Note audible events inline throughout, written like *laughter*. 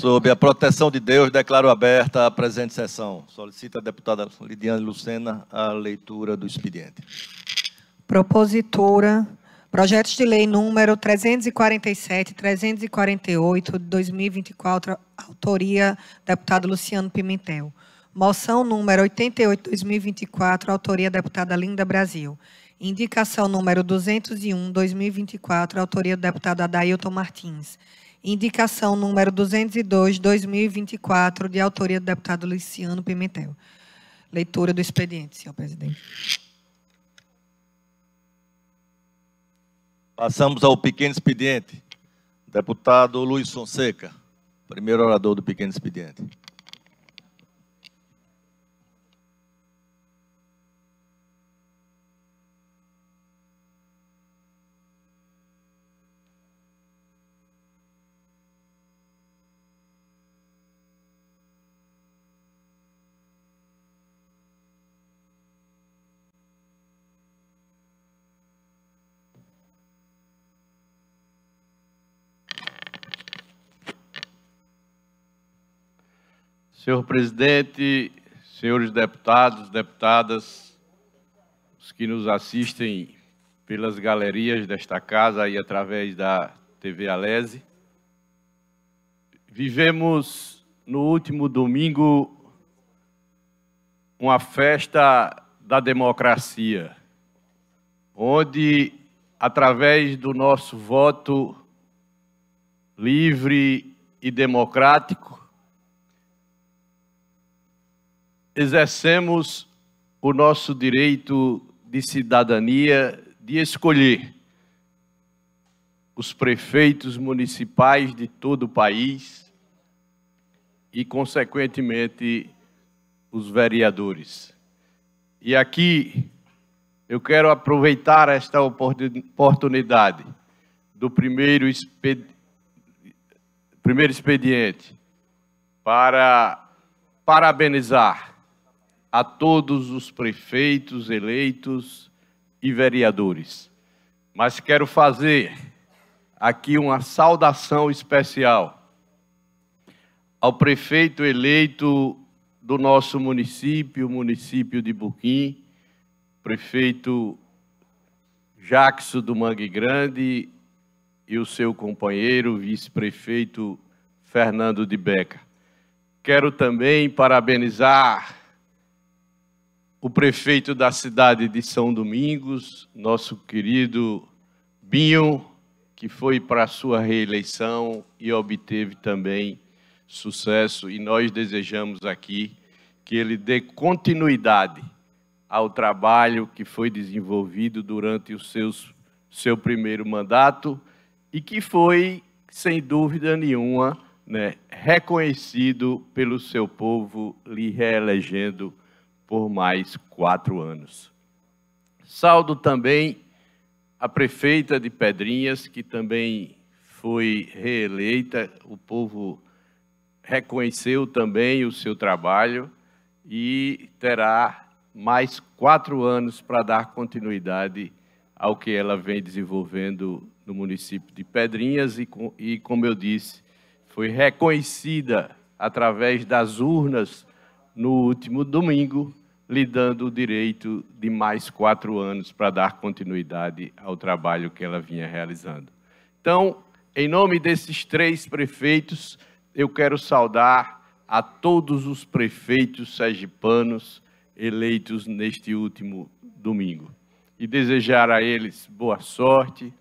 Sob a proteção de Deus, declaro aberta a presente sessão. Solicita a deputada Lidiane Lucena a leitura do expediente. Propositura. Projetos de lei número 347 e 348 de 2024, autoria deputado Luciano Pimentel. Moção número 88 2024, autoria deputada Linda Brasil. Indicação número 201 2024, autoria do deputado Adailton Martins. Indicação número 202, 2024, de autoria do deputado Luciano Pimentel. Leitura do expediente, senhor presidente. Passamos ao pequeno expediente. Deputado Luiz Fonseca, primeiro orador do pequeno expediente. Senhor presidente, senhores deputados, deputadas, os que nos assistem pelas galerias desta casa e através da TV Alese, vivemos no último domingo uma festa da democracia, onde, através do nosso voto livre e democrático, exercemos o nosso direito de cidadania de escolher os prefeitos municipais de todo o país e, consequentemente, os vereadores. E aqui eu quero aproveitar esta oportunidade do primeiro, primeiro expediente para parabenizar a todos os prefeitos eleitos e vereadores. Mas quero fazer aqui uma saudação especial ao prefeito eleito do nosso município, o município de Buquim, prefeito Jackson do Mangue Grande e o seu companheiro, vice-prefeito Fernando de Beca. Quero também parabenizar o prefeito da cidade de São Domingos, nosso querido Binho, que foi para sua reeleição e obteve também sucesso, e nós desejamos aqui que ele dê continuidade ao trabalho que foi desenvolvido durante o seus, seu primeiro mandato e que foi, sem dúvida nenhuma, né, reconhecido pelo seu povo lhe reelegendo por mais quatro anos. Saldo também a prefeita de Pedrinhas, que também foi reeleita, o povo reconheceu também o seu trabalho e terá mais quatro anos para dar continuidade ao que ela vem desenvolvendo no município de Pedrinhas e, e como eu disse, foi reconhecida através das urnas no último domingo lhe dando o direito de mais quatro anos para dar continuidade ao trabalho que ela vinha realizando. Então, em nome desses três prefeitos, eu quero saudar a todos os prefeitos sergipanos eleitos neste último domingo e desejar a eles boa sorte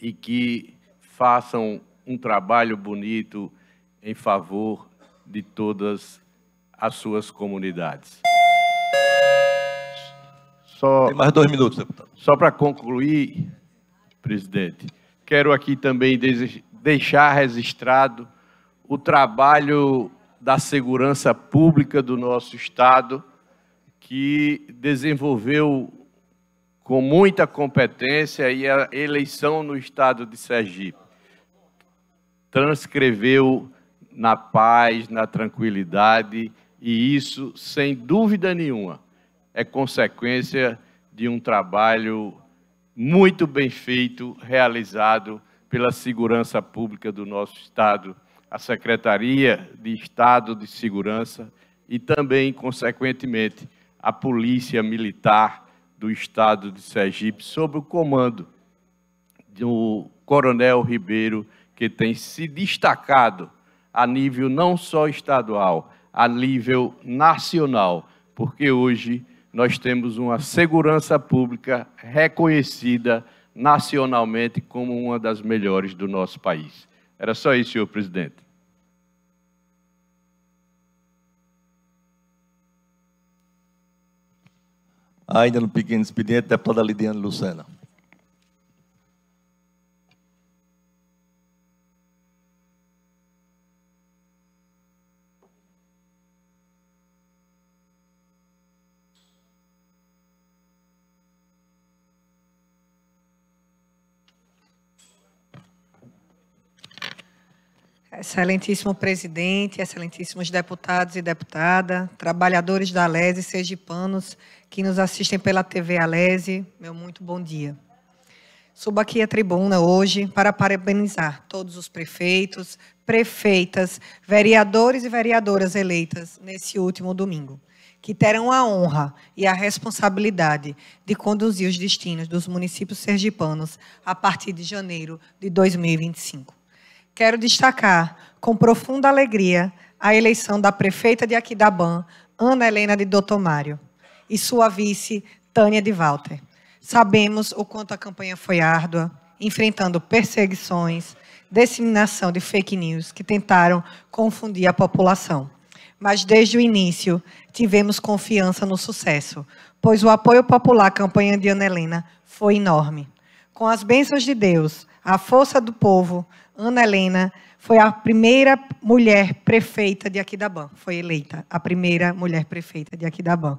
e que façam um trabalho bonito em favor de todas as suas comunidades. Só, Tem mais dois minutos, deputado. Só para concluir, presidente, quero aqui também deixar registrado o trabalho da segurança pública do nosso Estado, que desenvolveu com muita competência e a eleição no Estado de Sergipe transcreveu na paz, na tranquilidade, e isso, sem dúvida nenhuma, é consequência de um trabalho muito bem feito, realizado pela Segurança Pública do nosso Estado, a Secretaria de Estado de Segurança e também, consequentemente, a Polícia Militar do Estado de Sergipe, sob o comando do Coronel Ribeiro, que tem se destacado a nível não só estadual, a nível nacional, porque hoje nós temos uma segurança pública reconhecida nacionalmente como uma das melhores do nosso país. Era só isso, senhor presidente. Ainda no pequeno expediente, deputada Lidiane Lucena. Excelentíssimo presidente, excelentíssimos deputados e deputada, trabalhadores da Alese, sergipanos que nos assistem pela TV Alese, meu muito bom dia. Subo aqui à tribuna hoje para parabenizar todos os prefeitos, prefeitas, vereadores e vereadoras eleitas nesse último domingo, que terão a honra e a responsabilidade de conduzir os destinos dos municípios sergipanos a partir de janeiro de 2025. Quero destacar, com profunda alegria, a eleição da prefeita de Aquidaban, Ana Helena de Dotomário, e sua vice, Tânia de Walter. Sabemos o quanto a campanha foi árdua, enfrentando perseguições, disseminação de fake news que tentaram confundir a população. Mas desde o início tivemos confiança no sucesso, pois o apoio popular à campanha de Ana Helena foi enorme. Com as bênçãos de Deus, a força do povo, Ana Helena foi a primeira mulher prefeita de Aquidabã, foi eleita a primeira mulher prefeita de Aquidabã,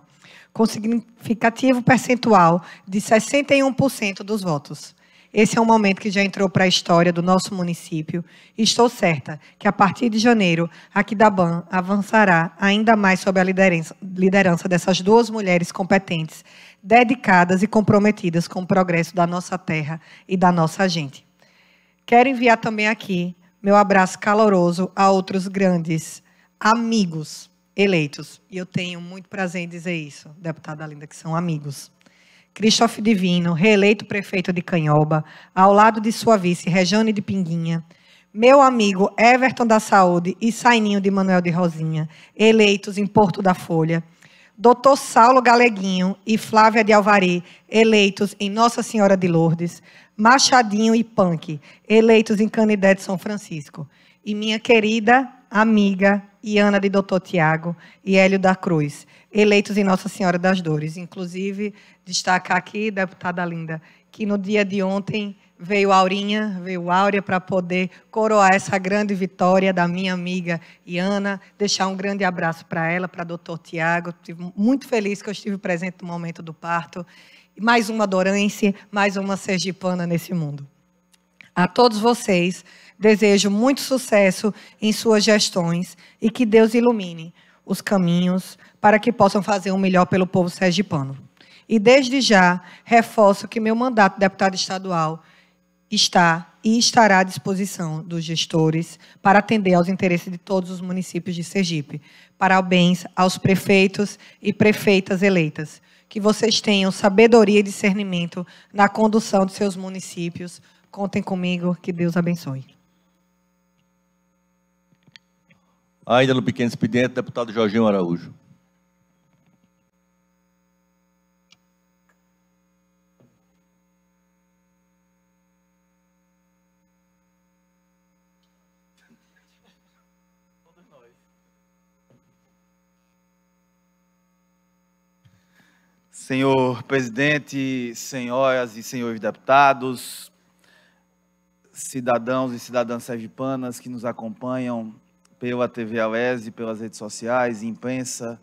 com significativo percentual de 61% dos votos. Esse é um momento que já entrou para a história do nosso município e estou certa que a partir de janeiro, Aquidabã avançará ainda mais sob a liderança dessas duas mulheres competentes, dedicadas e comprometidas com o progresso da nossa terra e da nossa gente. Quero enviar também aqui meu abraço caloroso a outros grandes amigos eleitos. E eu tenho muito prazer em dizer isso, deputada Linda, que são amigos. Christoph Divino, reeleito prefeito de Canhoba, ao lado de sua vice, Rejane de Pinguinha, meu amigo Everton da Saúde e Saininho de Manuel de Rosinha, eleitos em Porto da Folha, doutor Saulo Galeguinho e Flávia de Alvari, eleitos em Nossa Senhora de Lourdes, Machadinho e Punk, eleitos em Canidé de São Francisco. E minha querida amiga Iana de Doutor Tiago e Hélio da Cruz, eleitos em Nossa Senhora das Dores. Inclusive, destacar aqui, deputada linda, que no dia de ontem veio Aurinha, veio Áurea para poder coroar essa grande vitória da minha amiga Iana, deixar um grande abraço para ela, para doutor Tiago, muito feliz que eu estive presente no momento do parto mais uma dorense, mais uma sergipana nesse mundo. A todos vocês, desejo muito sucesso em suas gestões e que Deus ilumine os caminhos para que possam fazer o melhor pelo povo sergipano. E desde já reforço que meu mandato de deputado estadual está e estará à disposição dos gestores para atender aos interesses de todos os municípios de Sergipe. Parabéns aos prefeitos e prefeitas eleitas que vocês tenham sabedoria e discernimento na condução de seus municípios. Contem comigo, que Deus abençoe. Ainda no pequeno expediente, deputado Jorginho Araújo. Senhor presidente, senhoras e senhores deputados, cidadãos e cidadãs sergipanas que nos acompanham pela TV e pelas redes sociais, imprensa,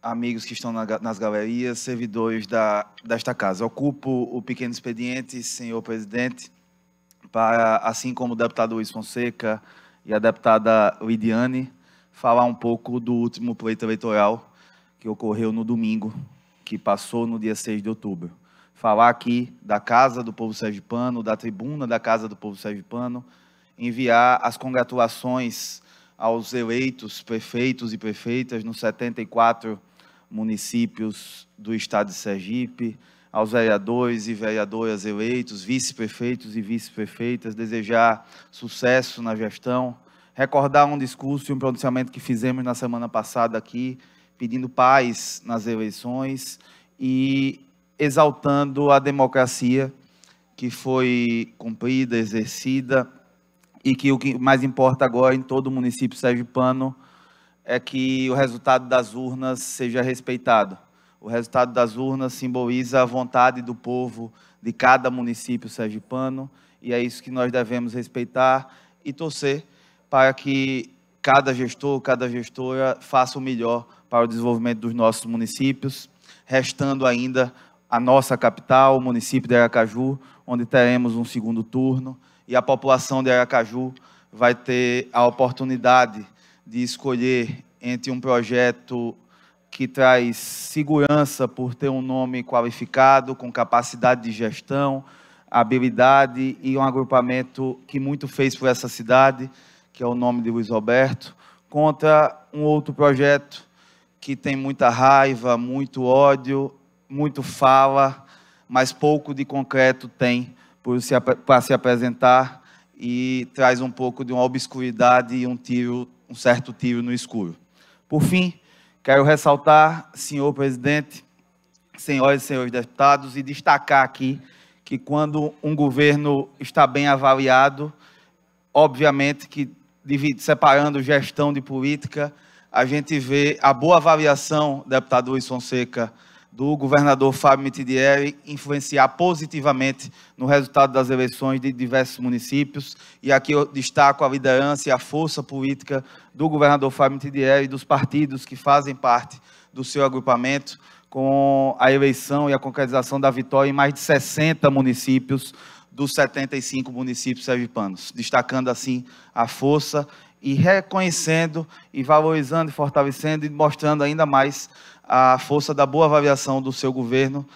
amigos que estão na, nas galerias, servidores da, desta casa. Ocupo o pequeno expediente, senhor presidente, para, assim como o deputado Luiz Fonseca e a deputada Lidiane, falar um pouco do último pleito eleitoral que ocorreu no domingo, que passou no dia 6 de outubro. Falar aqui da Casa do Povo Sergipano, da tribuna da Casa do Povo Sergipano, enviar as congratulações aos eleitos prefeitos e prefeitas nos 74 municípios do estado de Sergipe, aos vereadores e vereadoras eleitos, vice-prefeitos e vice-prefeitas, desejar sucesso na gestão, recordar um discurso e um pronunciamento que fizemos na semana passada aqui, pedindo paz nas eleições e exaltando a democracia que foi cumprida, exercida e que o que mais importa agora em todo o município sergipano é que o resultado das urnas seja respeitado. O resultado das urnas simboliza a vontade do povo de cada município sergipano e é isso que nós devemos respeitar e torcer para que cada gestor, cada gestora faça o melhor para o desenvolvimento dos nossos municípios, restando ainda a nossa capital, o município de Aracaju, onde teremos um segundo turno e a população de Aracaju vai ter a oportunidade de escolher entre um projeto que traz segurança por ter um nome qualificado, com capacidade de gestão, habilidade e um agrupamento que muito fez por essa cidade, que é o nome de Luiz Roberto, contra um outro projeto que tem muita raiva, muito ódio, muito fala, mas pouco de concreto tem para se apresentar e traz um pouco de uma obscuridade e um tiro, um certo tiro no escuro. Por fim, quero ressaltar, senhor presidente, senhoras e senhores deputados, e destacar aqui que quando um governo está bem avaliado, obviamente que separando gestão de política, a gente vê a boa avaliação, deputado Luiz Fonseca, do governador Fábio Mitidieri influenciar positivamente no resultado das eleições de diversos municípios. E aqui eu destaco a liderança e a força política do governador Fábio Mitidieri e dos partidos que fazem parte do seu agrupamento, com a eleição e a concretização da vitória em mais de 60 municípios dos 75 municípios sergipanos, destacando assim a força e reconhecendo e valorizando e fortalecendo e mostrando ainda mais a força da boa avaliação do seu governo,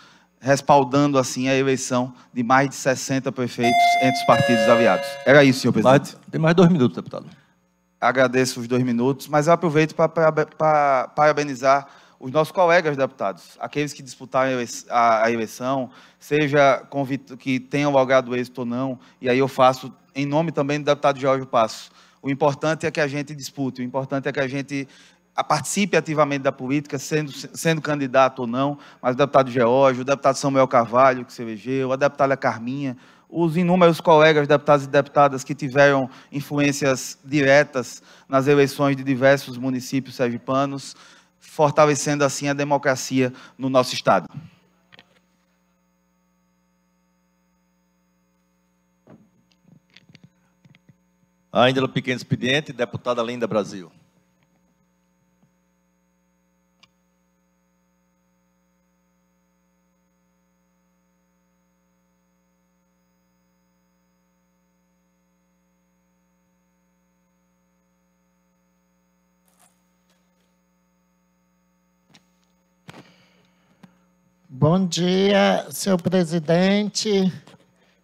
respaldando assim a eleição de mais de 60 prefeitos entre os partidos aviados Era isso, senhor presidente. Tem mais dois minutos, deputado. Agradeço os dois minutos, mas eu aproveito para parabenizar os nossos colegas deputados, aqueles que disputaram a eleição, seja convite que tenham logrado êxito ou não, e aí eu faço em nome também do deputado Jorge Passos o importante é que a gente dispute, o importante é que a gente participe ativamente da política, sendo, sendo candidato ou não, mas o deputado Geórgio, o deputado Samuel Carvalho, que se elegeu, a deputada Carminha, os inúmeros colegas deputados e deputadas que tiveram influências diretas nas eleições de diversos municípios sergipanos, fortalecendo assim a democracia no nosso Estado. Ainda Pequeno Expediente, deputada Linda Brasil. Bom dia, senhor presidente,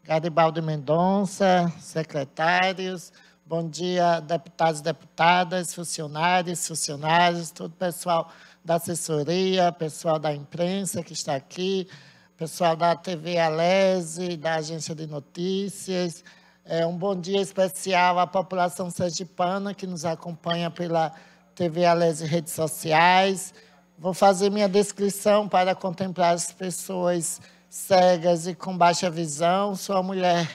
Garibaldo Mendonça, secretários, Bom dia, deputados e deputadas, funcionários, funcionários, todo o pessoal da assessoria, pessoal da imprensa que está aqui, pessoal da TV Alese, da Agência de Notícias. É um bom dia especial à população sergipana que nos acompanha pela TV Alese redes sociais. Vou fazer minha descrição para contemplar as pessoas cegas e com baixa visão. Sou a mulher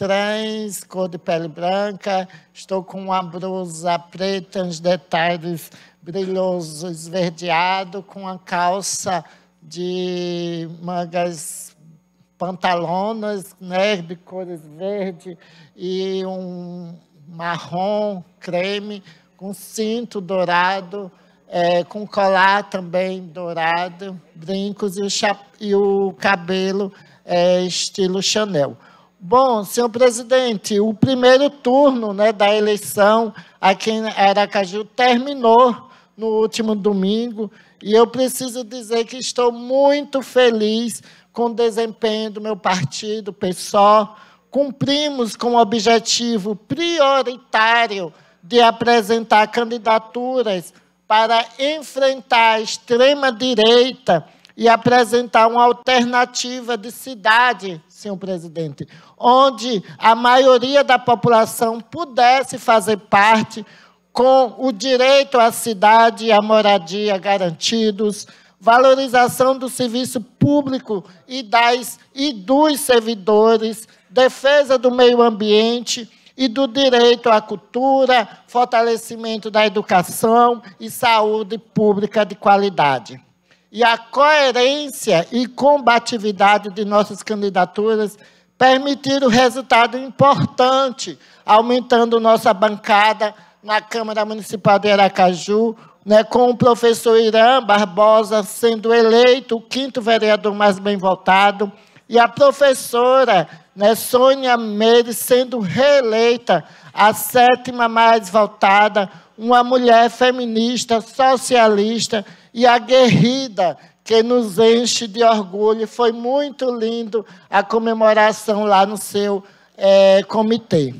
trans, cor de pele branca, estou com uma blusa preta, uns detalhes brilhosos, esverdeado, com uma calça de mangas pantalonas, né, de cores verde e um marrom, creme, com cinto dourado, é, com colar também dourado, brincos e o, e o cabelo é, estilo Chanel. Bom, senhor presidente, o primeiro turno né, da eleição aqui em Aracaju terminou no último domingo e eu preciso dizer que estou muito feliz com o desempenho do meu partido, pessoal. Cumprimos com o objetivo prioritário de apresentar candidaturas para enfrentar a extrema-direita e apresentar uma alternativa de cidade, senhor presidente, onde a maioria da população pudesse fazer parte com o direito à cidade e à moradia garantidos, valorização do serviço público e, das, e dos servidores, defesa do meio ambiente e do direito à cultura, fortalecimento da educação e saúde pública de qualidade e a coerência e combatividade de nossas candidaturas permitiram resultado importante, aumentando nossa bancada na Câmara Municipal de Aracaju, né, com o professor Irã Barbosa sendo eleito o quinto vereador mais bem votado, e a professora né, Sônia Meire sendo reeleita a sétima mais votada, uma mulher feminista, socialista, e aguerrida que nos enche de orgulho. Foi muito lindo a comemoração lá no seu é, comitê.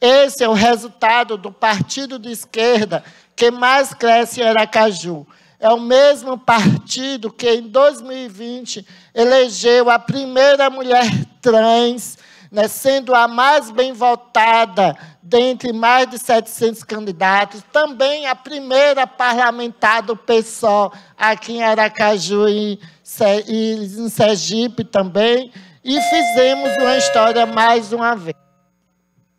Esse é o resultado do partido de esquerda que mais cresce em Aracaju. É o mesmo partido que em 2020 elegeu a primeira mulher trans né, sendo a mais bem votada dentre mais de 700 candidatos, também a primeira parlamentar do PSOL aqui em Aracaju e, e em Sergipe também, e fizemos uma história mais uma vez.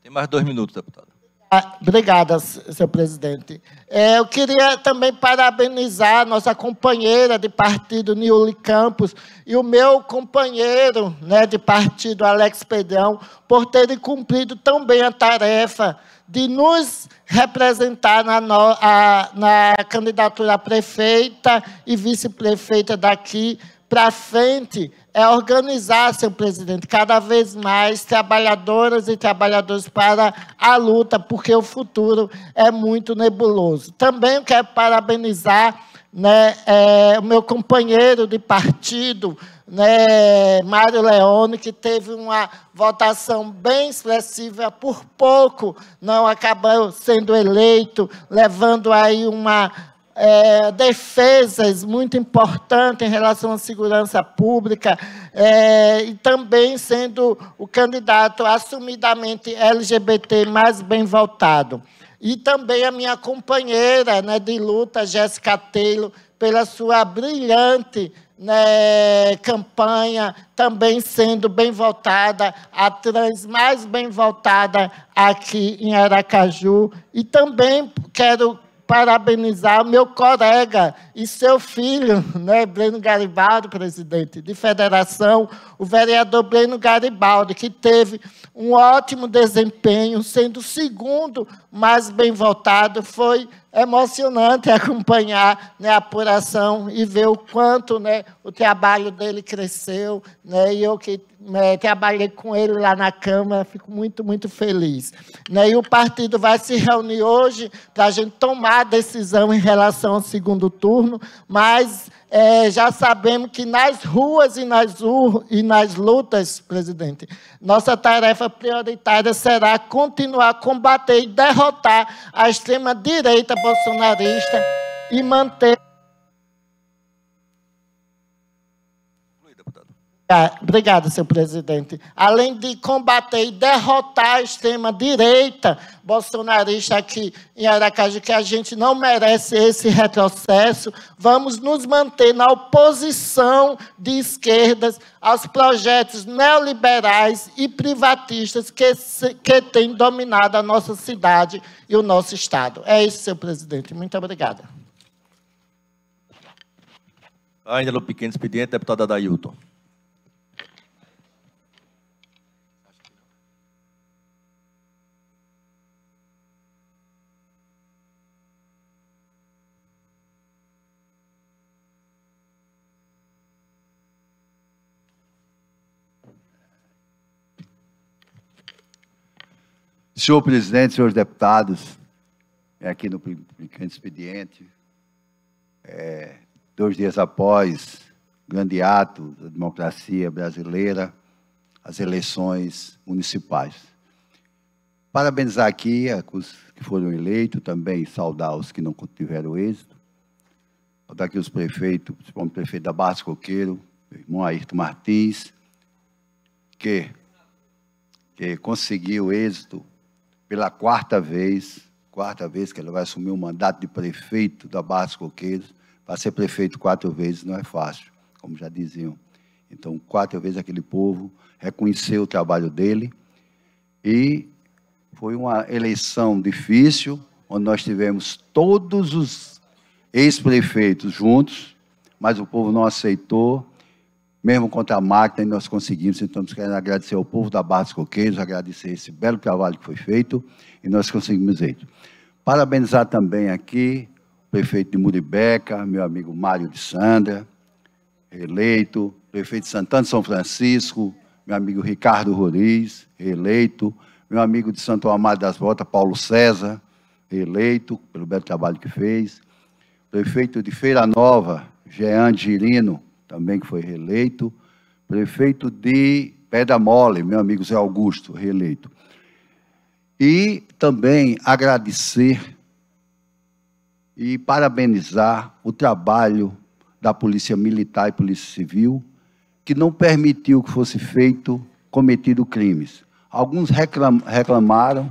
Tem mais dois minutos, deputado. Ah, obrigada, senhor presidente. É, eu queria também parabenizar nossa companheira de partido, Niuli Campos, e o meu companheiro né, de partido, Alex Pedrão, por terem cumprido tão bem a tarefa de nos representar na, no, a, na candidatura a prefeita e vice-prefeita daqui, para frente é organizar, seu presidente, cada vez mais trabalhadoras e trabalhadores para a luta, porque o futuro é muito nebuloso. Também quero parabenizar né, é, o meu companheiro de partido, né, Mário Leone, que teve uma votação bem expressiva, por pouco não acabou sendo eleito, levando aí uma é, defesas muito importantes em relação à segurança pública, é, e também sendo o candidato assumidamente LGBT mais bem votado. E também a minha companheira né, de luta, Jéssica Teilo, pela sua brilhante né, campanha, também sendo bem voltada, a trans mais bem voltada aqui em Aracaju. E também quero parabenizar meu colega e seu filho, né, Breno Garibaldi, presidente de federação, o vereador Breno Garibaldi, que teve um ótimo desempenho, sendo o segundo mais bem votado, foi é emocionante acompanhar né, a apuração e ver o quanto né, o trabalho dele cresceu. Né, e eu que né, trabalhei com ele lá na Câmara, fico muito, muito feliz. Né, e o partido vai se reunir hoje para a gente tomar a decisão em relação ao segundo turno, mas é, já sabemos que nas ruas e nas, e nas lutas, presidente, nossa tarefa prioritária será continuar a combater e derrotar a extrema-direita bolsonarista e manter. É, obrigada, senhor presidente. Além de combater e derrotar a extrema-direita bolsonarista aqui em Aracaju, que a gente não merece esse retrocesso, vamos nos manter na oposição de esquerdas aos projetos neoliberais e privatistas que, que têm dominado a nossa cidade e o nosso Estado. É isso, senhor presidente. Muito obrigada. Ainda no pequeno expediente, deputada Dailton. Senhor presidente, senhores deputados, é aqui no Implicante Expediente, é, dois dias após grande ato da democracia brasileira, as eleições municipais. Parabenizar aqui os que foram eleitos, também saudar os que não tiveram êxito. Saudar aqui os prefeitos, principalmente o prefeito da Barra Coqueiro, meu irmão Ayrton Martins, que, que conseguiu êxito pela quarta vez, quarta vez que ele vai assumir o mandato de prefeito da Barra dos Coqueiros, para ser prefeito quatro vezes não é fácil, como já diziam. Então, quatro vezes aquele povo reconheceu o trabalho dele e foi uma eleição difícil, onde nós tivemos todos os ex-prefeitos juntos, mas o povo não aceitou mesmo contra a máquina, nós conseguimos. Então, nós queremos agradecer ao povo da Barra dos Coqueiros, agradecer esse belo trabalho que foi feito e nós conseguimos isso. Parabenizar também aqui o prefeito de Muribeca, meu amigo Mário de Sandra, eleito, prefeito de Santana de São Francisco, meu amigo Ricardo Roriz, eleito, meu amigo de Santo Amado das Botas, Paulo César, eleito, pelo belo trabalho que fez, prefeito de Feira Nova, Jean Girino, também que foi reeleito, prefeito de Pedra Mole, meu amigo Zé Augusto, reeleito. E também agradecer e parabenizar o trabalho da Polícia Militar e Polícia Civil, que não permitiu que fosse feito cometido crimes. Alguns reclam, reclamaram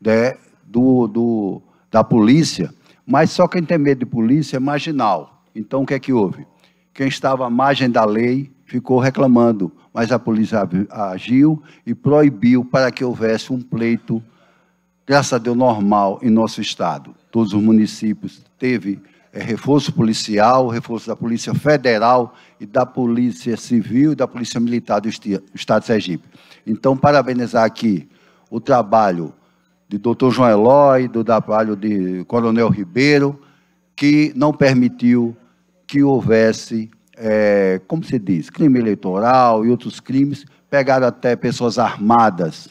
de, né, do, do, da polícia, mas só quem tem medo de polícia é marginal. Então o que é que houve? Quem estava à margem da lei ficou reclamando, mas a polícia agiu e proibiu para que houvesse um pleito, graças a Deus, normal em nosso estado. Todos os municípios teve é, reforço policial, reforço da Polícia Federal e da Polícia Civil e da Polícia Militar do Estado de Sergipe. Então, parabenizar aqui o trabalho de doutor João Eloy, do trabalho de Coronel Ribeiro, que não permitiu que houvesse, é, como se diz, crime eleitoral e outros crimes, pegaram até pessoas armadas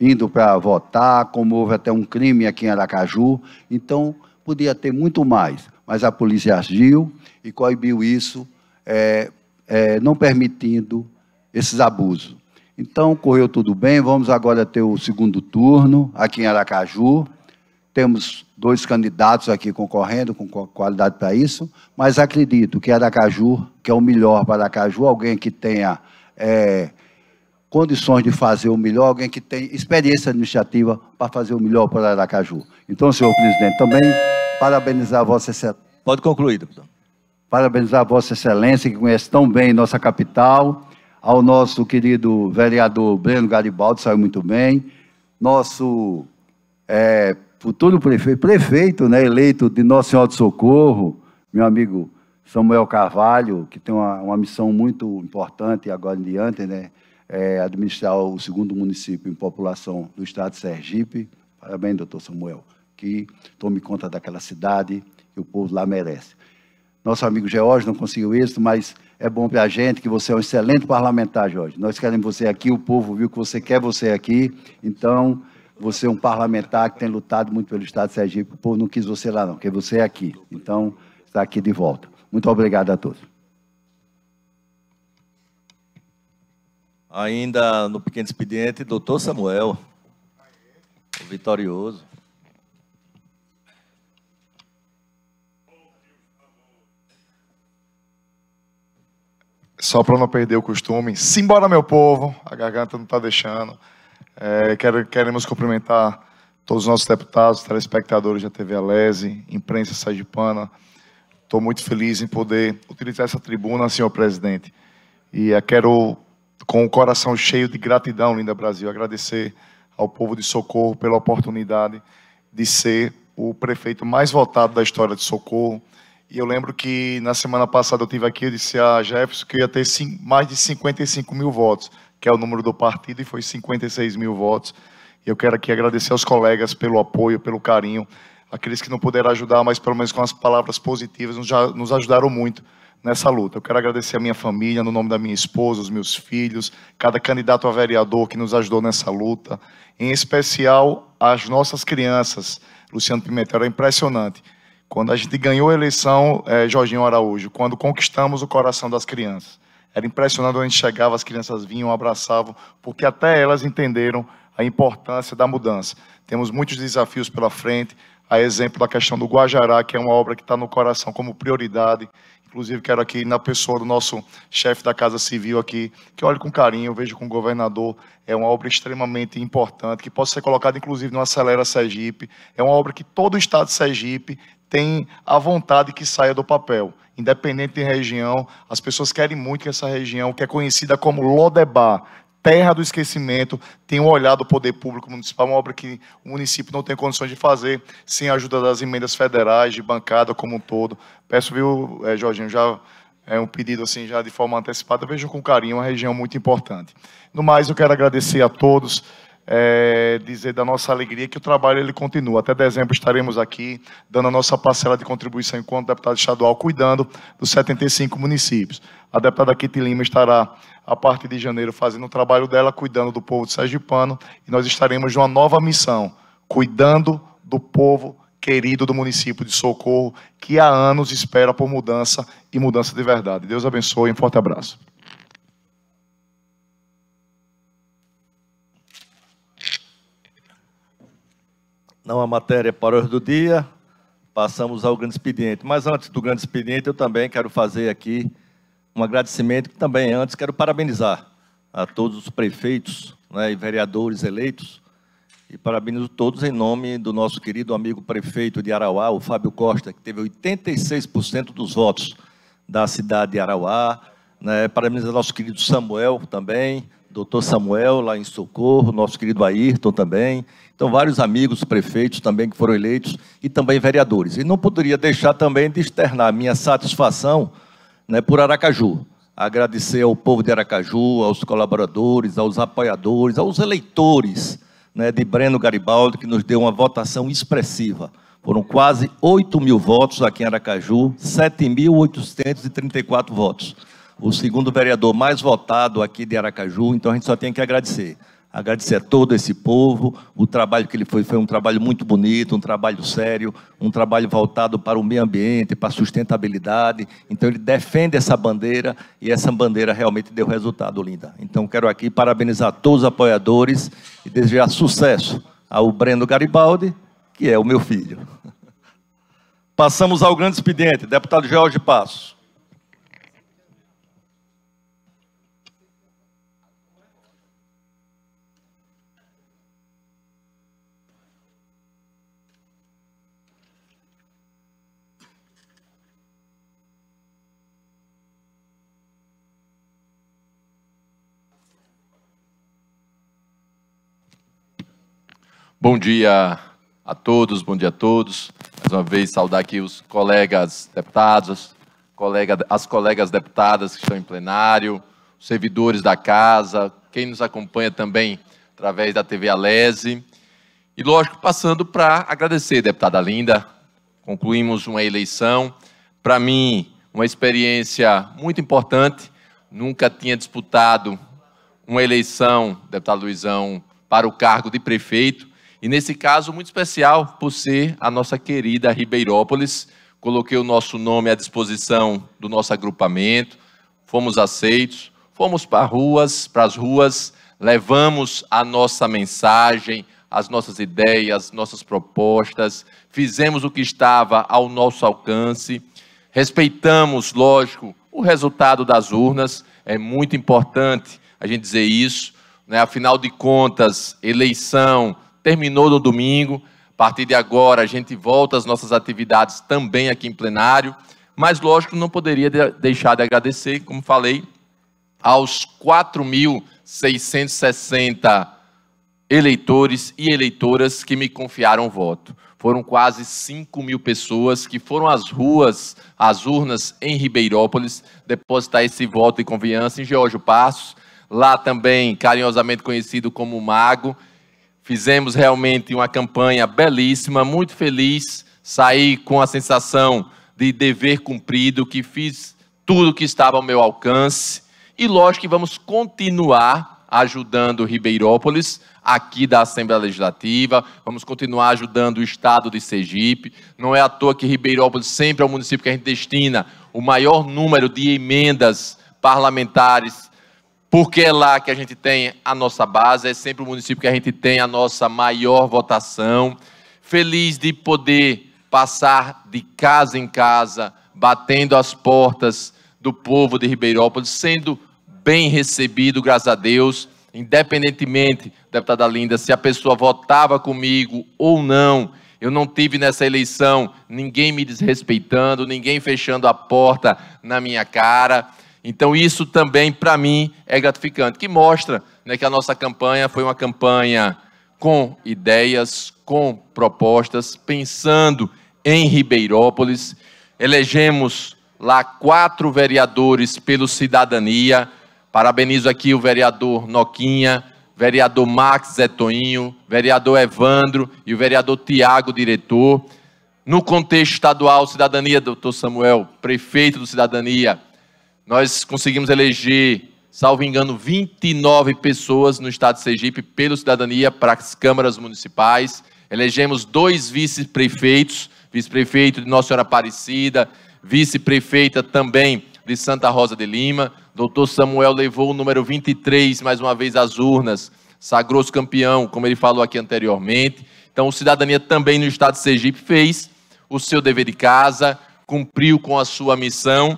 indo para votar, como houve até um crime aqui em Aracaju. Então, podia ter muito mais, mas a polícia agiu e coibiu isso, é, é, não permitindo esses abusos. Então, correu tudo bem, vamos agora ter o segundo turno aqui em Aracaju. Temos dois candidatos aqui concorrendo com qualidade para isso, mas acredito que Aracaju, que é o melhor para Aracaju, alguém que tenha é, condições de fazer o melhor, alguém que tenha experiência administrativa para fazer o melhor para Aracaju. Então, senhor presidente, também parabenizar Vossa Excelência. Pode concluir, deputado. Parabenizar Vossa Excelência, que conhece tão bem nossa capital, ao nosso querido vereador Breno Garibaldi, saiu muito bem, nosso é, futuro tipo, prefeito, prefeito né, eleito de Nossa Senhora do Socorro, meu amigo Samuel Carvalho, que tem uma, uma missão muito importante agora em diante, né, é administrar o segundo município em população do estado de Sergipe. Parabéns, doutor Samuel, que tome conta daquela cidade que o povo lá merece. Nosso amigo George não conseguiu isso, mas é bom para a gente que você é um excelente parlamentar, Jorge. Nós queremos você aqui, o povo viu que você quer você aqui. Então, você é um parlamentar que tem lutado muito pelo Estado de Sergipe. O povo não quis você lá, não, porque você é aqui. Então, está aqui de volta. Muito obrigado a todos. Ainda no pequeno expediente, doutor Samuel, o vitorioso. Só para não perder o costume, simbora meu povo, a garganta não está deixando. É, quero, queremos cumprimentar todos os nossos deputados, telespectadores da TV Alese, imprensa sagipana. Estou muito feliz em poder utilizar essa tribuna, senhor presidente. E é, quero, com o coração cheio de gratidão, Linda Brasil, agradecer ao povo de Socorro pela oportunidade de ser o prefeito mais votado da história de Socorro. E eu lembro que na semana passada eu tive aqui, eu disse a Jefferson que ia ter mais de 55 mil votos que é o número do partido, e foi 56 mil votos. Eu quero aqui agradecer aos colegas pelo apoio, pelo carinho, aqueles que não puderam ajudar, mas pelo menos com as palavras positivas nos, nos ajudaram muito nessa luta. Eu quero agradecer a minha família, no nome da minha esposa, os meus filhos, cada candidato a vereador que nos ajudou nessa luta, em especial as nossas crianças. Luciano Pimentel era impressionante. Quando a gente ganhou a eleição, é, Jorginho Araújo, quando conquistamos o coração das crianças. Era impressionante onde chegava, as crianças vinham, abraçavam, porque até elas entenderam a importância da mudança. Temos muitos desafios pela frente, a exemplo da questão do Guajará, que é uma obra que está no coração como prioridade. Inclusive, quero aqui, na pessoa do nosso chefe da Casa Civil aqui, que olhe com carinho, vejo com o governador, é uma obra extremamente importante, que pode ser colocada, inclusive, no Acelera Sergipe. É uma obra que todo o Estado de Sergipe tem a vontade que saia do papel. Independente de região, as pessoas querem muito que essa região, que é conhecida como Lodebar, terra do esquecimento, tenha um olhar do poder público municipal, uma obra que o município não tem condições de fazer, sem a ajuda das emendas federais, de bancada como um todo. Peço, viu, é, Jorginho, já é um pedido assim já de forma antecipada, vejo com carinho, uma região muito importante. No mais, eu quero agradecer a todos é, dizer da nossa alegria que o trabalho ele continua. Até dezembro estaremos aqui dando a nossa parcela de contribuição enquanto deputado estadual, cuidando dos 75 municípios. A deputada Kitty Lima estará, a partir de janeiro, fazendo o trabalho dela, cuidando do povo de Sergipano, e nós estaremos numa nova missão, cuidando do povo querido do município de Socorro, que há anos espera por mudança e mudança de verdade. Deus abençoe, um forte abraço. não há matéria para hoje do dia, passamos ao grande expediente. Mas antes do grande expediente, eu também quero fazer aqui um agradecimento, que também antes quero parabenizar a todos os prefeitos né, e vereadores eleitos, e parabenizo todos em nome do nosso querido amigo prefeito de Arauá, o Fábio Costa, que teve 86% dos votos da cidade de Arauá. Né, parabenizo ao nosso querido Samuel também, doutor Samuel lá em Socorro, nosso querido Ayrton também. Então, vários amigos, prefeitos também que foram eleitos e também vereadores. E não poderia deixar também de externar minha satisfação né, por Aracaju. Agradecer ao povo de Aracaju, aos colaboradores, aos apoiadores, aos eleitores né, de Breno Garibaldi, que nos deu uma votação expressiva. Foram quase 8 mil votos aqui em Aracaju, 7.834 votos o segundo vereador mais votado aqui de Aracaju, então a gente só tem que agradecer. Agradecer a todo esse povo, o trabalho que ele foi foi um trabalho muito bonito, um trabalho sério, um trabalho voltado para o meio ambiente, para a sustentabilidade. Então ele defende essa bandeira e essa bandeira realmente deu resultado, Linda. Então quero aqui parabenizar todos os apoiadores e desejar sucesso ao Breno Garibaldi, que é o meu filho. *laughs* Passamos ao grande expediente, deputado Jorge Passos. Bom dia a todos, bom dia a todos. Mais uma vez saudar aqui os colegas deputados, colega, as colegas deputadas que estão em plenário, os servidores da casa, quem nos acompanha também através da TV Alese. E lógico, passando para agradecer, deputada Linda. Concluímos uma eleição, para mim, uma experiência muito importante. Nunca tinha disputado uma eleição, deputado Luizão, para o cargo de prefeito e nesse caso, muito especial, por ser a nossa querida Ribeirópolis. Coloquei o nosso nome à disposição do nosso agrupamento, fomos aceitos, fomos para ruas, para as ruas, levamos a nossa mensagem, as nossas ideias, nossas propostas, fizemos o que estava ao nosso alcance, respeitamos, lógico, o resultado das urnas, é muito importante a gente dizer isso, né? afinal de contas, eleição terminou no domingo. A partir de agora, a gente volta às nossas atividades também aqui em plenário. Mas, lógico, não poderia deixar de agradecer, como falei, aos 4.660 eleitores e eleitoras que me confiaram o voto. Foram quase 5 mil pessoas que foram às ruas, às urnas em Ribeirópolis, depositar esse voto de confiança em George Passos, lá também carinhosamente conhecido como Mago, Fizemos realmente uma campanha belíssima, muito feliz. Saí com a sensação de dever cumprido, que fiz tudo que estava ao meu alcance. E lógico que vamos continuar ajudando Ribeirópolis, aqui da Assembleia Legislativa, vamos continuar ajudando o Estado de Sergipe. Não é à toa que Ribeirópolis sempre é o município que a gente destina o maior número de emendas parlamentares porque é lá que a gente tem a nossa base, é sempre o município que a gente tem a nossa maior votação. Feliz de poder passar de casa em casa, batendo as portas do povo de Ribeirópolis, sendo bem recebido, graças a Deus, independentemente, deputada Linda, se a pessoa votava comigo ou não. Eu não tive nessa eleição ninguém me desrespeitando, ninguém fechando a porta na minha cara. Então, isso também, para mim, é gratificante, que mostra né, que a nossa campanha foi uma campanha com ideias, com propostas, pensando em Ribeirópolis. Elegemos lá quatro vereadores pelo Cidadania. Parabenizo aqui o vereador Noquinha, vereador Max Zetoinho, vereador Evandro e o vereador Tiago, diretor. No contexto estadual, Cidadania, doutor Samuel, prefeito do Cidadania, nós conseguimos eleger, salvo engano, 29 pessoas no estado de Sergipe pelo cidadania para as câmaras municipais. Elegemos dois vice-prefeitos, vice-prefeito de Nossa Senhora Aparecida, vice-prefeita também de Santa Rosa de Lima. Doutor Samuel levou o número 23, mais uma vez, às urnas, sagrou-se campeão, como ele falou aqui anteriormente. Então, o Cidadania também no estado de Sergipe fez o seu dever de casa, cumpriu com a sua missão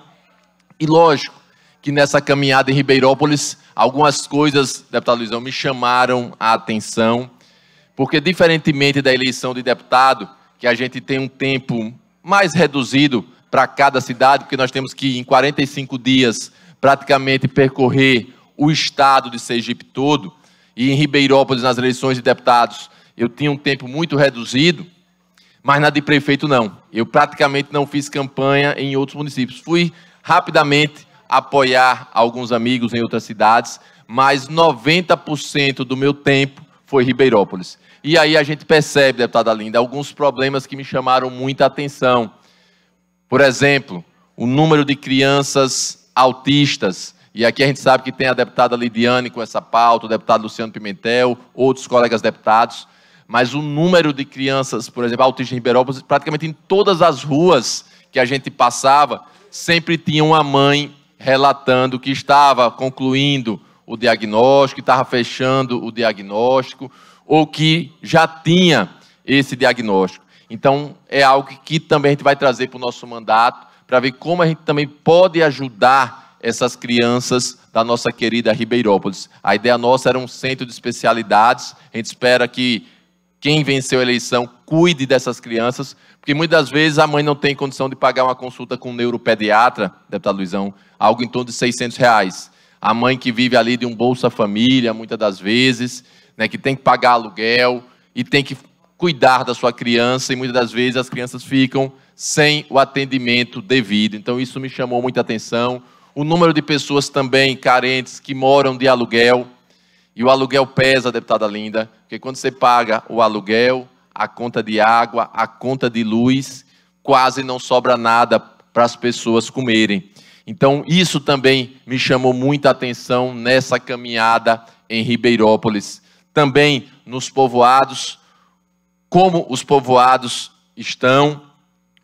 e lógico que nessa caminhada em Ribeirópolis, algumas coisas, deputado Luizão, me chamaram a atenção, porque diferentemente da eleição de deputado, que a gente tem um tempo mais reduzido para cada cidade, porque nós temos que, em 45 dias, praticamente percorrer o estado de Sergipe todo, e em Ribeirópolis, nas eleições de deputados, eu tinha um tempo muito reduzido, mas na de prefeito não. Eu praticamente não fiz campanha em outros municípios. Fui rapidamente apoiar alguns amigos em outras cidades, mas 90% do meu tempo foi Ribeirópolis. E aí a gente percebe, deputada Linda, alguns problemas que me chamaram muita atenção. Por exemplo, o número de crianças autistas. E aqui a gente sabe que tem a deputada Lidiane com essa pauta, o deputado Luciano Pimentel, outros colegas deputados. Mas o número de crianças, por exemplo, autistas em Ribeirópolis, praticamente em todas as ruas que a gente passava, sempre tinha uma mãe relatando que estava concluindo o diagnóstico, estava fechando o diagnóstico, ou que já tinha esse diagnóstico. Então, é algo que também a gente vai trazer para o nosso mandato, para ver como a gente também pode ajudar essas crianças da nossa querida Ribeirópolis. A ideia nossa era um centro de especialidades, a gente espera que quem venceu a eleição cuide dessas crianças, porque muitas vezes a mãe não tem condição de pagar uma consulta com um neuropediatra, deputado Luizão, algo em torno de 600 reais. A mãe que vive ali de um Bolsa Família, muitas das vezes, né, que tem que pagar aluguel e tem que cuidar da sua criança, e muitas das vezes as crianças ficam sem o atendimento devido. Então, isso me chamou muita atenção. O número de pessoas também carentes que moram de aluguel, e o aluguel pesa, deputada Linda, porque quando você paga o aluguel, a conta de água, a conta de luz, quase não sobra nada para as pessoas comerem. Então, isso também me chamou muita atenção nessa caminhada em Ribeirópolis. Também nos povoados, como os povoados estão,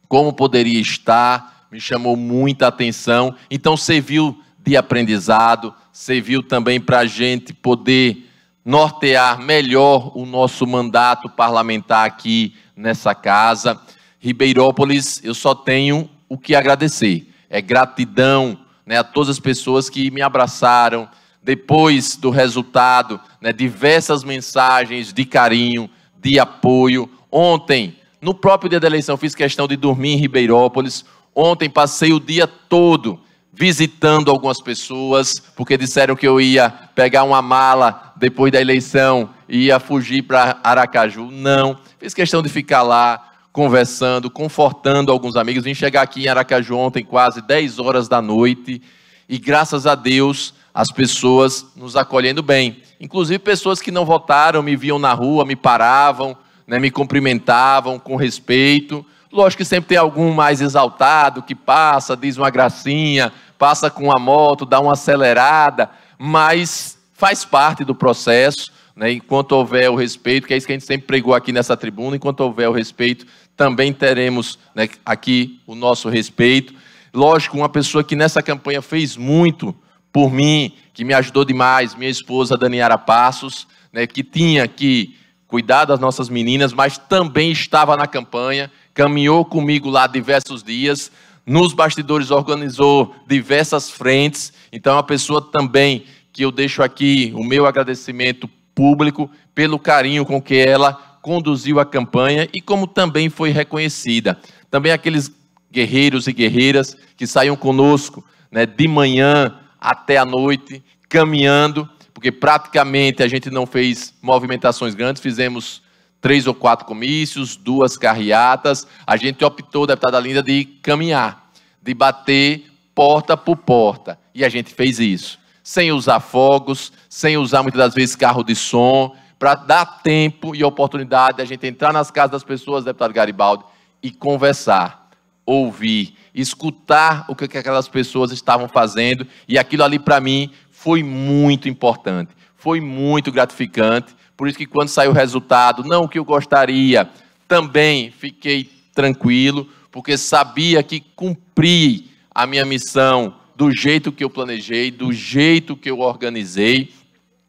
como poderia estar, me chamou muita atenção. Então, serviu de aprendizado, serviu também para a gente poder nortear melhor o nosso mandato parlamentar aqui nessa casa. Ribeirópolis, eu só tenho o que agradecer. É gratidão né, a todas as pessoas que me abraçaram. Depois do resultado, né, diversas mensagens de carinho, de apoio. Ontem, no próprio dia da eleição, fiz questão de dormir em Ribeirópolis. Ontem passei o dia todo visitando algumas pessoas, porque disseram que eu ia pegar uma mala depois da eleição e ia fugir para Aracaju. Não, fiz questão de ficar lá conversando, confortando alguns amigos. Vim chegar aqui em Aracaju ontem, quase 10 horas da noite, e graças a Deus as pessoas nos acolhendo bem. Inclusive pessoas que não votaram me viam na rua, me paravam, né, me cumprimentavam com respeito. Lógico que sempre tem algum mais exaltado que passa, diz uma gracinha, passa com a moto, dá uma acelerada, mas faz parte do processo. Né? Enquanto houver o respeito, que é isso que a gente sempre pregou aqui nessa tribuna, enquanto houver o respeito, também teremos né, aqui o nosso respeito. Lógico, uma pessoa que nessa campanha fez muito por mim, que me ajudou demais, minha esposa Daniara Passos, né, que tinha que cuidar das nossas meninas, mas também estava na campanha caminhou comigo lá diversos dias, nos bastidores organizou diversas frentes. Então, é uma pessoa também que eu deixo aqui o meu agradecimento público pelo carinho com que ela conduziu a campanha e como também foi reconhecida. Também aqueles guerreiros e guerreiras que saíam conosco né, de manhã até a noite, caminhando, porque praticamente a gente não fez movimentações grandes, fizemos três ou quatro comícios, duas carreatas. A gente optou, deputada Linda, de caminhar, de bater porta por porta. E a gente fez isso. Sem usar fogos, sem usar muitas das vezes carro de som, para dar tempo e oportunidade de a gente entrar nas casas das pessoas, deputado Garibaldi, e conversar, ouvir, escutar o que aquelas pessoas estavam fazendo. E aquilo ali, para mim, foi muito importante, foi muito gratificante por isso que quando saiu o resultado, não o que eu gostaria, também fiquei tranquilo, porque sabia que cumpri a minha missão do jeito que eu planejei, do jeito que eu organizei.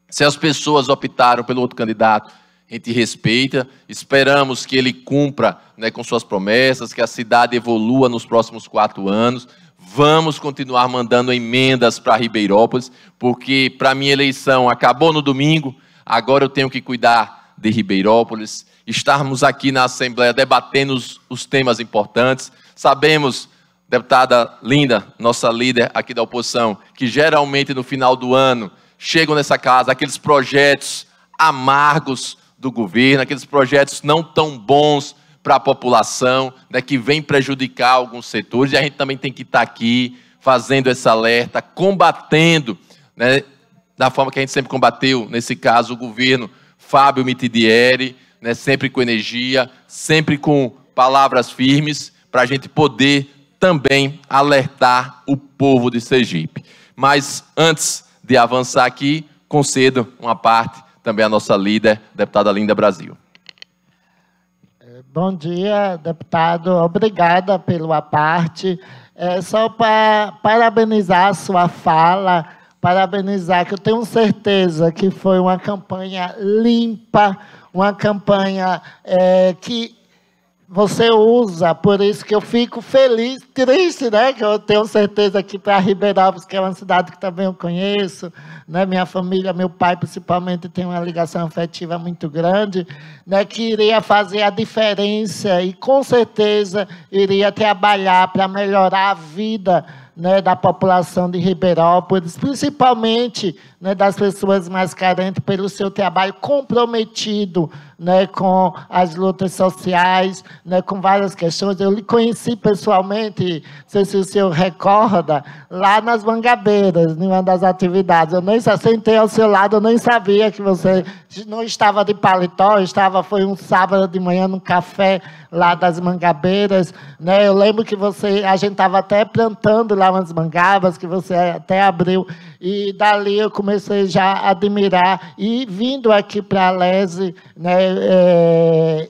Se as pessoas optaram pelo outro candidato, a gente respeita, esperamos que ele cumpra né, com suas promessas, que a cidade evolua nos próximos quatro anos. Vamos continuar mandando emendas para Ribeirópolis, porque para minha eleição acabou no domingo, agora eu tenho que cuidar de Ribeirópolis, estarmos aqui na Assembleia debatendo os, os temas importantes. Sabemos, deputada Linda, nossa líder aqui da oposição, que geralmente no final do ano chegam nessa casa aqueles projetos amargos do governo, aqueles projetos não tão bons para a população, né, que vem prejudicar alguns setores, e a gente também tem que estar tá aqui fazendo esse alerta, combatendo né, da forma que a gente sempre combateu, nesse caso, o governo Fábio Mitidieri, né, sempre com energia, sempre com palavras firmes, para a gente poder também alertar o povo de Sergipe. Mas antes de avançar aqui, concedo uma parte também à nossa líder, deputada Linda Brasil. É, bom dia, deputado. Obrigada pela parte. É, só para parabenizar a sua fala parabenizar, que eu tenho certeza que foi uma campanha limpa, uma campanha é, que você usa, por isso que eu fico feliz, triste, né? Que eu tenho certeza que para Ribeirópolis, que é uma cidade que também eu conheço, né? Minha família, meu pai principalmente tem uma ligação afetiva muito grande, né? Que iria fazer a diferença e com certeza iria trabalhar para melhorar a vida né, da população de Ribeirópolis, principalmente né, das pessoas mais carentes, pelo seu trabalho comprometido né, com as lutas sociais, né, com várias questões. Eu lhe conheci pessoalmente, não sei se o senhor recorda, lá nas Mangabeiras, em uma das atividades. Eu nem sentei ao seu lado, eu nem sabia que você não estava de paletó, estava, foi um sábado de manhã num café lá das mangabeiras, né? Eu lembro que você, a gente estava até plantando lá umas mangabas que você até abriu e dali eu comecei já a admirar e vindo aqui para a Lese, né? É,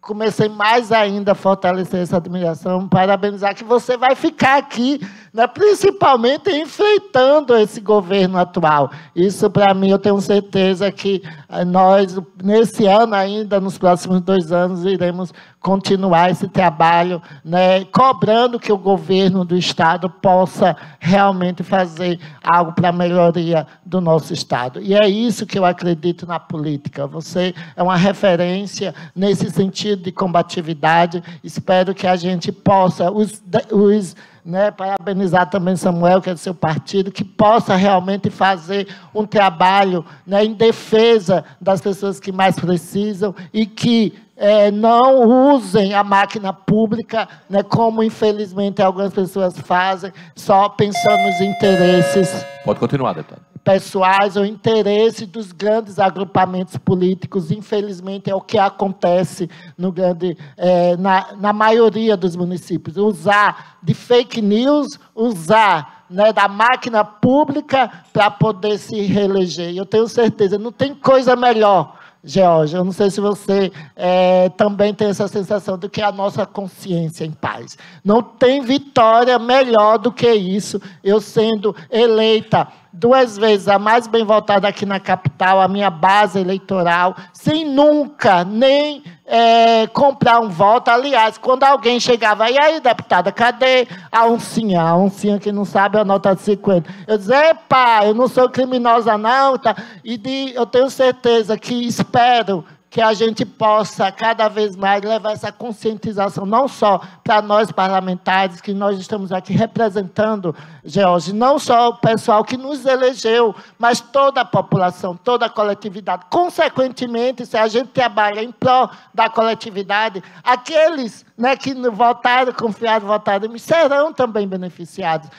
comecei mais ainda a fortalecer essa admiração, parabenizar que você vai ficar aqui né? principalmente enfrentando esse governo atual. Isso, para mim, eu tenho certeza que eh, nós, nesse ano ainda, nos próximos dois anos, iremos continuar esse trabalho, né? cobrando que o governo do Estado possa realmente fazer algo para a melhoria do nosso Estado. E é isso que eu acredito na política. Você é uma referência nesse sentido de combatividade. Espero que a gente possa, os, os né? Parabenizar também Samuel, que é do seu partido, que possa realmente fazer um trabalho né, em defesa das pessoas que mais precisam e que é, não usem a máquina pública, né, como infelizmente algumas pessoas fazem, só pensando nos interesses. Pode continuar, deputado pessoais ou interesse dos grandes agrupamentos políticos. Infelizmente, é o que acontece no grande, é, na, na maioria dos municípios. Usar de fake news, usar né, da máquina pública para poder se reeleger. Eu tenho certeza, não tem coisa melhor Georgia, eu não sei se você é, também tem essa sensação do que a nossa consciência em paz. Não tem vitória melhor do que isso. Eu sendo eleita duas vezes a mais bem votada aqui na capital, a minha base eleitoral, sem nunca nem é, comprar um voto. Aliás, quando alguém chegava, e aí, deputada, cadê a oncinha? A oncinha que não sabe é a nota de 50. Eu dizia, epa, eu não sou criminosa não. Tá? E de, eu tenho certeza que espero que a gente possa cada vez mais levar essa conscientização, não só para nós parlamentares, que nós estamos aqui representando, George, não só o pessoal que nos elegeu, mas toda a população, toda a coletividade. Consequentemente, se a gente trabalha em prol da coletividade, aqueles né, que votaram, confiaram, votaram em mim, serão também beneficiados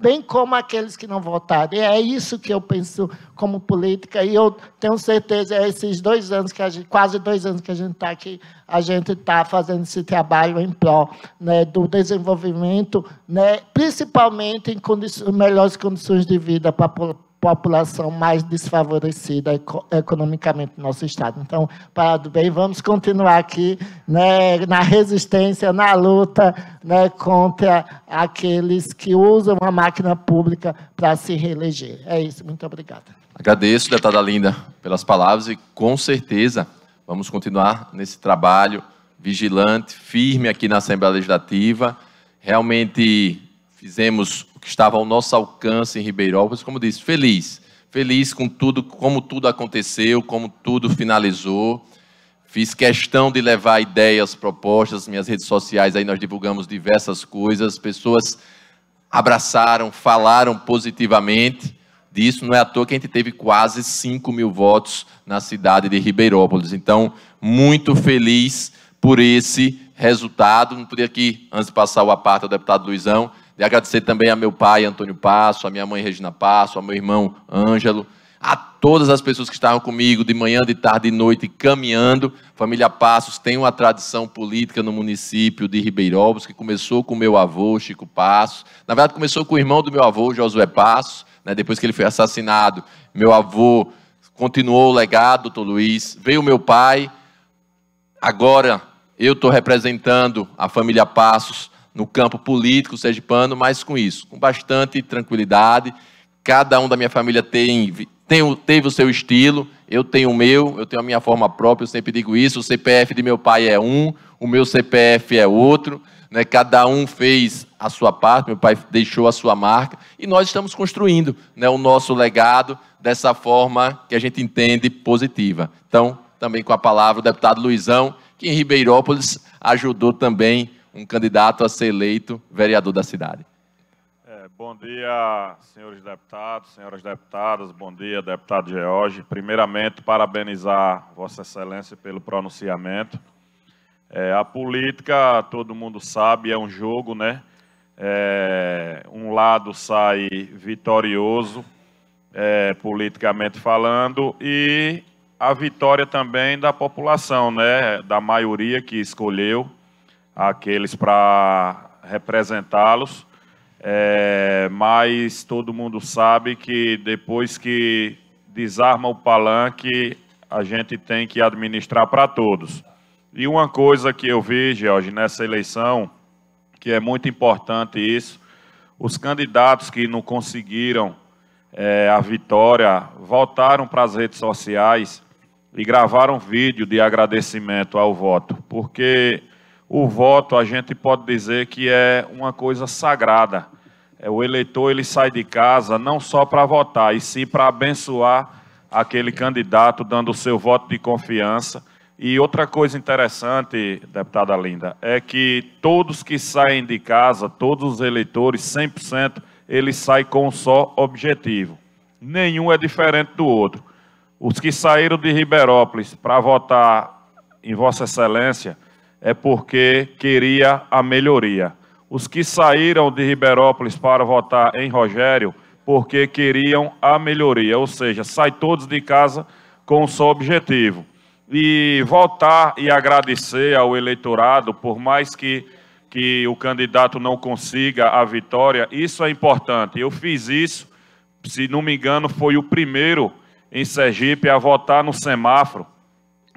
bem como aqueles que não votaram. E é isso que eu penso como política, e eu tenho certeza, é esses dois anos, que a gente, quase dois anos que a gente está aqui, a gente está fazendo esse trabalho em prol né, do desenvolvimento, né, principalmente em condições, melhores condições de vida para a população população mais desfavorecida economicamente do nosso Estado. Então, parado bem, vamos continuar aqui né, na resistência, na luta né, contra aqueles que usam a máquina pública para se reeleger. É isso, muito obrigada. Agradeço, deputada Linda, pelas palavras e com certeza vamos continuar nesse trabalho vigilante, firme aqui na Assembleia Legislativa. Realmente fizemos que estava ao nosso alcance em Ribeirópolis, como disse, feliz. Feliz com tudo, como tudo aconteceu, como tudo finalizou. Fiz questão de levar ideias, propostas, minhas redes sociais aí nós divulgamos diversas coisas, pessoas abraçaram, falaram positivamente disso. Não é à toa que a gente teve quase 5 mil votos na cidade de Ribeirópolis. Então, muito feliz por esse resultado. Não podia aqui, antes de passar o aparato ao deputado Luizão, de agradecer também a meu pai, Antônio Passo, a minha mãe, Regina Passo, ao meu irmão, Ângelo, a todas as pessoas que estavam comigo de manhã, de tarde, de noite, caminhando. Família Passos tem uma tradição política no município de Ribeirópolis, que começou com meu avô, Chico Passos. Na verdade, começou com o irmão do meu avô, Josué Passos. Né? Depois que ele foi assassinado, meu avô continuou o legado, doutor Luiz. Veio meu pai. Agora, eu estou representando a família Passos no campo político sergipano, mas com isso, com bastante tranquilidade. Cada um da minha família tem, tem, teve o seu estilo, eu tenho o meu, eu tenho a minha forma própria, eu sempre digo isso. O CPF de meu pai é um, o meu CPF é outro. Né? Cada um fez a sua parte, meu pai deixou a sua marca e nós estamos construindo né, o nosso legado dessa forma que a gente entende positiva. Então, também com a palavra o deputado Luizão, que em Ribeirópolis ajudou também um candidato a ser eleito vereador da cidade. É, bom dia, senhores deputados, senhoras deputadas, bom dia, deputado George. Primeiramente, parabenizar Vossa Excelência pelo pronunciamento. É, a política, todo mundo sabe, é um jogo, né? É, um lado sai vitorioso, é, politicamente falando, e a vitória também da população, né? Da maioria que escolheu aqueles para representá-los, é, mas todo mundo sabe que depois que desarma o palanque, a gente tem que administrar para todos. E uma coisa que eu vi, Jorge, nessa eleição, que é muito importante isso, os candidatos que não conseguiram é, a vitória voltaram para as redes sociais e gravaram vídeo de agradecimento ao voto, porque o voto, a gente pode dizer que é uma coisa sagrada. É, o eleitor ele sai de casa não só para votar, e sim para abençoar aquele candidato, dando o seu voto de confiança. E outra coisa interessante, deputada Linda, é que todos que saem de casa, todos os eleitores, 100%, eles saem com um só objetivo. Nenhum é diferente do outro. Os que saíram de Ribeirópolis para votar em Vossa Excelência é porque queria a melhoria. Os que saíram de Ribeirópolis para votar em Rogério, porque queriam a melhoria, ou seja, sai todos de casa com o seu objetivo. E voltar e agradecer ao eleitorado, por mais que, que o candidato não consiga a vitória, isso é importante. Eu fiz isso, se não me engano, foi o primeiro em Sergipe a votar no semáforo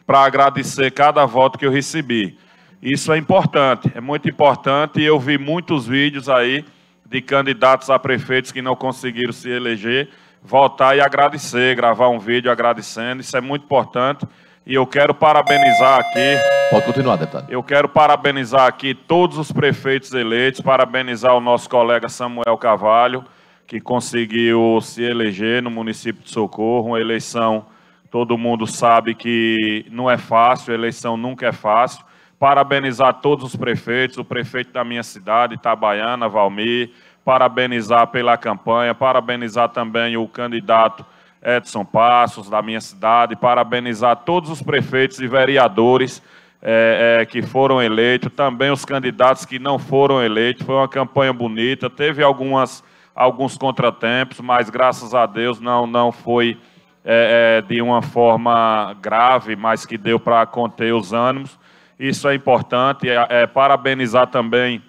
para agradecer cada voto que eu recebi. Isso é importante, é muito importante. Eu vi muitos vídeos aí de candidatos a prefeitos que não conseguiram se eleger, voltar e agradecer, gravar um vídeo agradecendo. Isso é muito importante. E eu quero parabenizar aqui. Pode continuar, deputado. Eu quero parabenizar aqui todos os prefeitos eleitos, parabenizar o nosso colega Samuel Cavalho, que conseguiu se eleger no município de Socorro. Uma eleição, todo mundo sabe que não é fácil, eleição nunca é fácil, parabenizar todos os prefeitos, o prefeito da minha cidade, Itabaiana, Valmir, parabenizar pela campanha, parabenizar também o candidato Edson Passos, da minha cidade, parabenizar todos os prefeitos e vereadores é, é, que foram eleitos, também os candidatos que não foram eleitos. Foi uma campanha bonita, teve algumas, alguns contratempos, mas graças a Deus não, não foi é, é de uma forma grave, mas que deu para conter os ânimos. Isso é importante. É, é, parabenizar também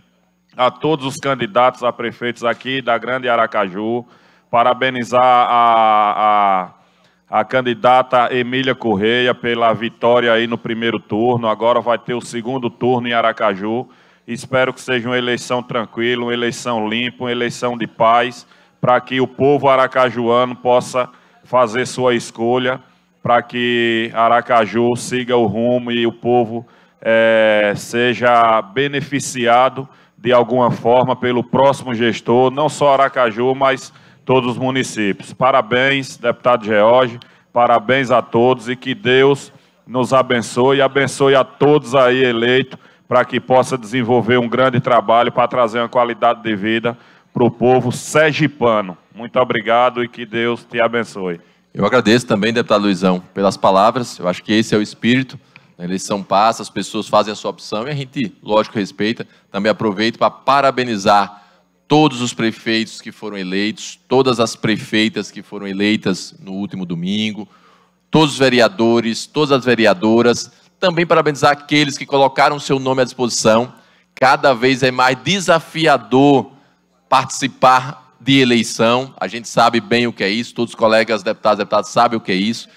a todos os candidatos a prefeitos aqui da Grande Aracaju. Parabenizar a, a, a candidata Emília Correia pela vitória aí no primeiro turno. Agora vai ter o segundo turno em Aracaju. Espero que seja uma eleição tranquila, uma eleição limpa, uma eleição de paz, para que o povo aracajuano possa fazer sua escolha, para que Aracaju siga o rumo e o povo é, seja beneficiado de alguma forma pelo próximo gestor, não só Aracaju, mas todos os municípios. Parabéns, deputado George, parabéns a todos e que Deus nos abençoe e abençoe a todos aí eleitos para que possa desenvolver um grande trabalho para trazer uma qualidade de vida para o povo sergipano. Muito obrigado e que Deus te abençoe. Eu agradeço também, deputado Luizão, pelas palavras. Eu acho que esse é o espírito a né, eleição passa, as pessoas fazem a sua opção e a gente, lógico, respeita. Também aproveito para parabenizar todos os prefeitos que foram eleitos, todas as prefeitas que foram eleitas no último domingo, todos os vereadores, todas as vereadoras. Também parabenizar aqueles que colocaram seu nome à disposição. Cada vez é mais desafiador participar de eleição. A gente sabe bem o que é isso, todos os colegas deputados e deputadas sabem o que é isso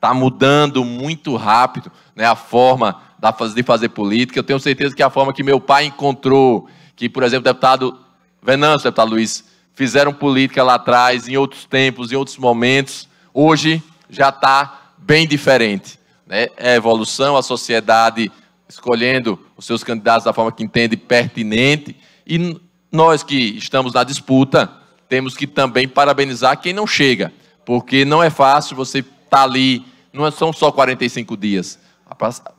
está mudando muito rápido né, a forma da, de fazer política. Eu tenho certeza que é a forma que meu pai encontrou, que, por exemplo, o deputado Venâncio, o deputado Luiz, fizeram política lá atrás, em outros tempos, em outros momentos, hoje já está bem diferente. Né? É a evolução, a sociedade escolhendo os seus candidatos da forma que entende pertinente, e nós que estamos na disputa, temos que também parabenizar quem não chega, porque não é fácil você estar tá ali não é são só 45 dias.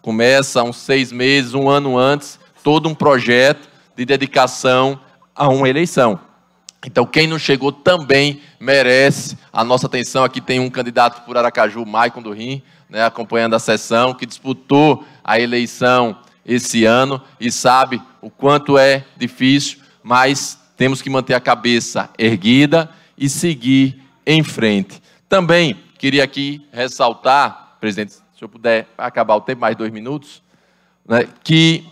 Começa uns seis meses, um ano antes, todo um projeto de dedicação a uma eleição. Então, quem não chegou também merece a nossa atenção. Aqui tem um candidato por Aracaju, Maicon do Rim, né, acompanhando a sessão, que disputou a eleição esse ano e sabe o quanto é difícil, mas temos que manter a cabeça erguida e seguir em frente. Também Queria aqui ressaltar, presidente, se eu puder acabar o tempo, mais dois minutos, né, que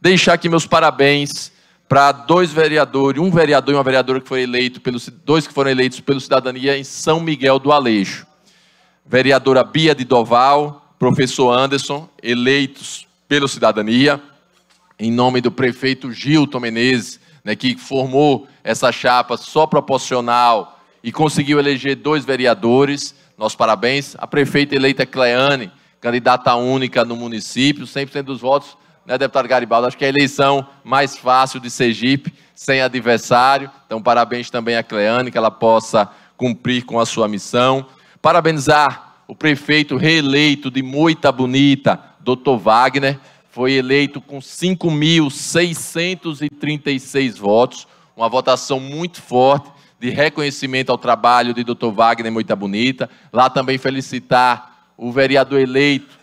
deixar aqui meus parabéns para dois vereadores, um vereador e uma vereadora que foi eleito, pelos, dois que foram eleitos pelo Cidadania em São Miguel do Aleixo. Vereadora Bia de Doval, professor Anderson, eleitos pelo Cidadania, em nome do prefeito Gilton Menezes, né, que formou essa chapa só proporcional e conseguiu eleger dois vereadores. Nosso parabéns. à prefeita eleita Cleane, candidata única no município, 100% dos votos, né, deputado Garibaldo? Acho que é a eleição mais fácil de Sergipe, sem adversário. Então, parabéns também à Cleane, que ela possa cumprir com a sua missão. Parabenizar o prefeito reeleito de Moita Bonita, doutor Wagner, foi eleito com 5.636 votos, uma votação muito forte, de reconhecimento ao trabalho de Dr. Wagner Moita Bonita. Lá também felicitar o vereador eleito,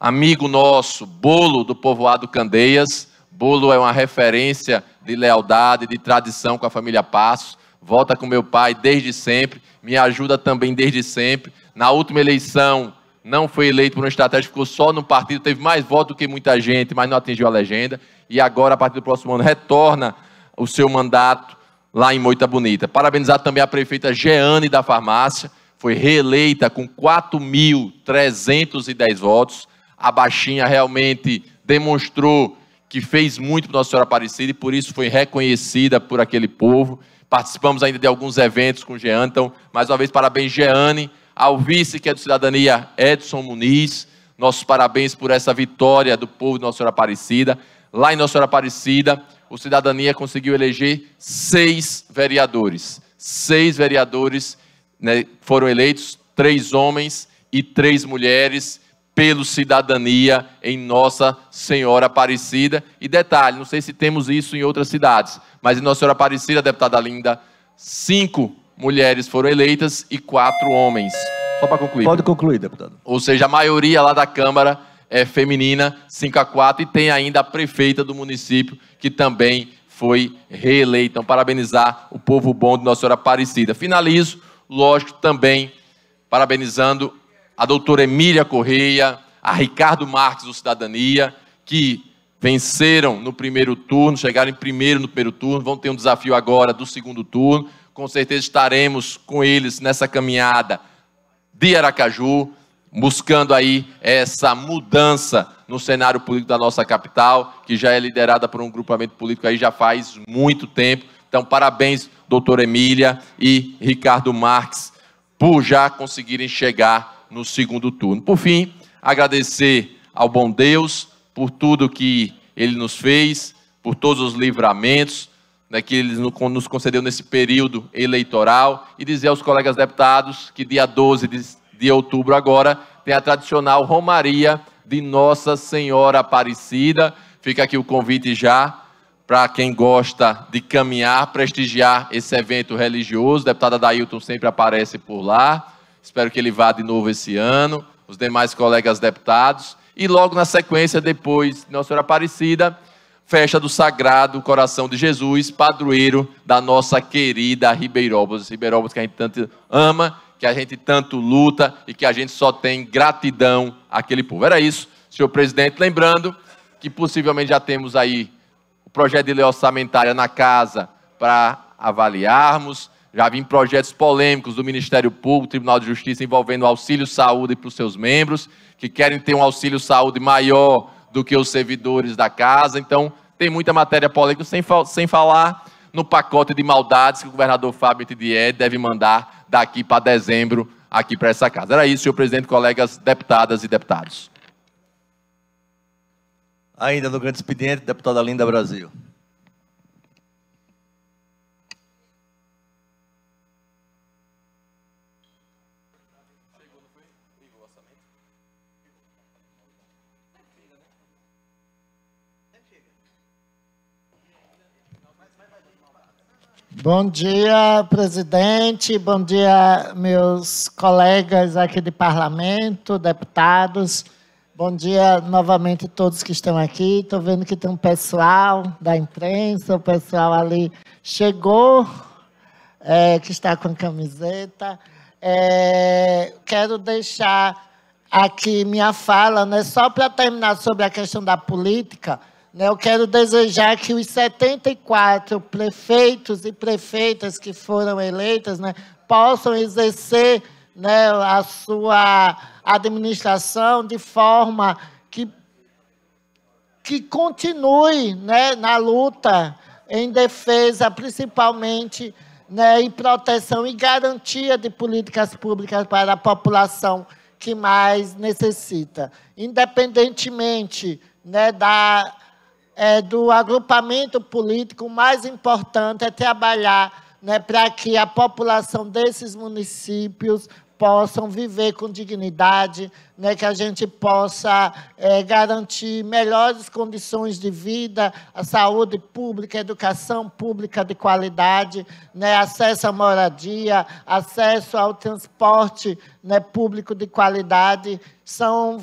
amigo nosso, Bolo do povoado Candeias. Bolo é uma referência de lealdade, de tradição com a família Passos. Volta com meu pai desde sempre, me ajuda também desde sempre. Na última eleição, não foi eleito por uma estratégia, ficou só no partido, teve mais voto do que muita gente, mas não atingiu a legenda. E agora, a partir do próximo ano, retorna o seu mandato lá em Moita Bonita. Parabenizar também a prefeita Jeane da farmácia, foi reeleita com 4.310 votos. A baixinha realmente demonstrou que fez muito para Nossa Senhora Aparecida e por isso foi reconhecida por aquele povo. Participamos ainda de alguns eventos com Jean, então, mais uma vez, parabéns, Jeane, ao vice que é do Cidadania, Edson Muniz. Nossos parabéns por essa vitória do povo de Nossa Senhora Aparecida. Lá em Nossa Senhora Aparecida, o Cidadania conseguiu eleger seis vereadores. Seis vereadores né, foram eleitos, três homens e três mulheres, pelo Cidadania em Nossa Senhora Aparecida. E detalhe, não sei se temos isso em outras cidades, mas em Nossa Senhora Aparecida, deputada Linda, cinco mulheres foram eleitas e quatro homens. Só para concluir. Pode concluir, deputado. Ou seja, a maioria lá da Câmara é, feminina, 5 a 4, e tem ainda a prefeita do município, que também foi reeleita. Então, parabenizar o povo bom de Nossa Senhora Aparecida. Finalizo, lógico, também parabenizando a doutora Emília Correia, a Ricardo Marques do Cidadania, que venceram no primeiro turno, chegaram em primeiro no primeiro turno, vão ter um desafio agora do segundo turno. Com certeza estaremos com eles nessa caminhada de Aracaju, buscando aí essa mudança no cenário político da nossa capital, que já é liderada por um grupamento político aí já faz muito tempo. Então, parabéns, doutora Emília e Ricardo Marques, por já conseguirem chegar no segundo turno. Por fim, agradecer ao bom Deus por tudo que ele nos fez, por todos os livramentos né, que ele nos concedeu nesse período eleitoral e dizer aos colegas deputados que dia 12 de de outubro agora, tem a tradicional Romaria de Nossa Senhora Aparecida. Fica aqui o convite já para quem gosta de caminhar, prestigiar esse evento religioso. Deputada Dailton sempre aparece por lá. Espero que ele vá de novo esse ano. Os demais colegas deputados. E logo na sequência, depois de Nossa Senhora Aparecida, festa do Sagrado Coração de Jesus, padroeiro da nossa querida Ribeirobos. Ribeirobos que a gente tanto ama que a gente tanto luta e que a gente só tem gratidão àquele povo. Era isso, senhor presidente. Lembrando que possivelmente já temos aí o projeto de lei orçamentária na casa para avaliarmos. Já vim projetos polêmicos do Ministério Público, Tribunal de Justiça, envolvendo auxílio saúde para os seus membros, que querem ter um auxílio saúde maior do que os servidores da casa. Então, tem muita matéria polêmica, sem, sem falar no pacote de maldades que o governador Fábio Tidier deve mandar daqui para dezembro aqui para essa casa. Era isso, senhor presidente, colegas deputadas e deputados. Ainda no grande expediente, deputada Linda Brasil. Bom dia, presidente. Bom dia, meus colegas aqui de parlamento, deputados. Bom dia novamente todos que estão aqui. Estou vendo que tem um pessoal da imprensa, o pessoal ali chegou, é, que está com camiseta. É, quero deixar aqui minha fala, né, só para terminar sobre a questão da política né, eu quero desejar que os 74 prefeitos e prefeitas que foram eleitas né, possam exercer né, a sua administração de forma que, que continue né, na luta em defesa, principalmente né, em proteção e garantia de políticas públicas para a população que mais necessita, independentemente né, da é, do agrupamento político, o mais importante é trabalhar né, para que a população desses municípios possam viver com dignidade, né, que a gente possa é, garantir melhores condições de vida, a saúde pública, educação pública de qualidade, né, acesso à moradia, acesso ao transporte né, público de qualidade, são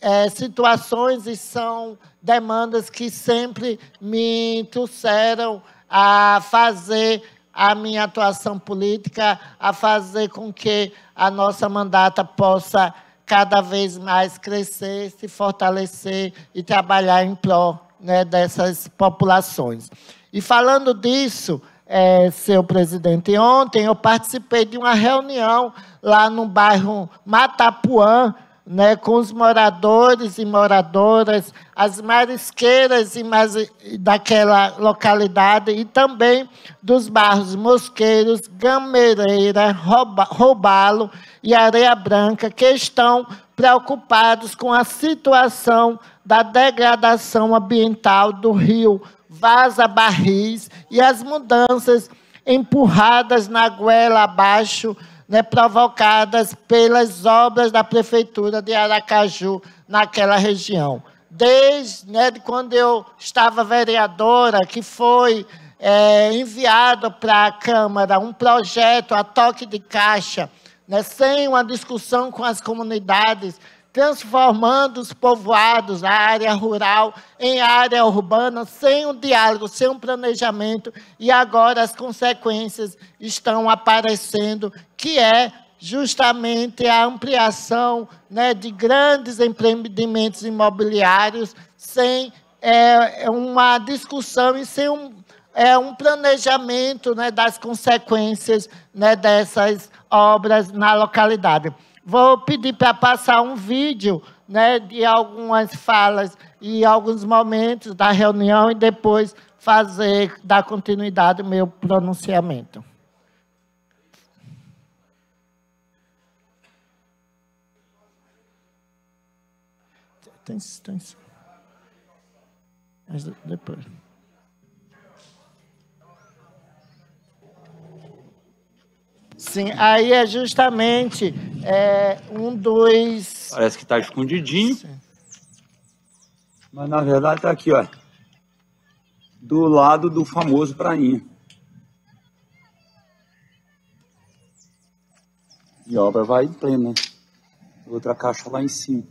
é, situações e são demandas que sempre me trouxeram a fazer a minha atuação política, a fazer com que a nossa mandata possa cada vez mais crescer, se fortalecer e trabalhar em prol né, dessas populações. E falando disso, é, seu presidente, ontem eu participei de uma reunião lá no bairro Matapuã, né, com os moradores e moradoras, as marisqueiras e mas, daquela localidade e também dos bairros Mosqueiros, Gamereira, Robalo Roubalo e Areia Branca, que estão preocupados com a situação da degradação ambiental do rio Vaza Barris e as mudanças empurradas na goela abaixo né, provocadas pelas obras da prefeitura de Aracaju naquela região. Desde né, de quando eu estava vereadora, que foi é, enviado para a Câmara um projeto a toque de caixa, né, sem uma discussão com as comunidades transformando os povoados, a área rural, em área urbana, sem um diálogo, sem um planejamento, e agora as consequências estão aparecendo, que é justamente a ampliação né, de grandes empreendimentos imobiliários sem é, é uma discussão e sem um, é, um planejamento né, das consequências né, dessas obras na localidade. Vou pedir para passar um vídeo né, de algumas falas e alguns momentos da reunião e depois fazer, dar continuidade ao meu pronunciamento. Tem, tem. Mas depois. Sim, aí é justamente é, um, dois. Parece que está escondidinho. Sim. Mas na verdade está aqui, ó. Do lado do famoso prainha. E a obra vai em plena. Outra caixa lá em cima.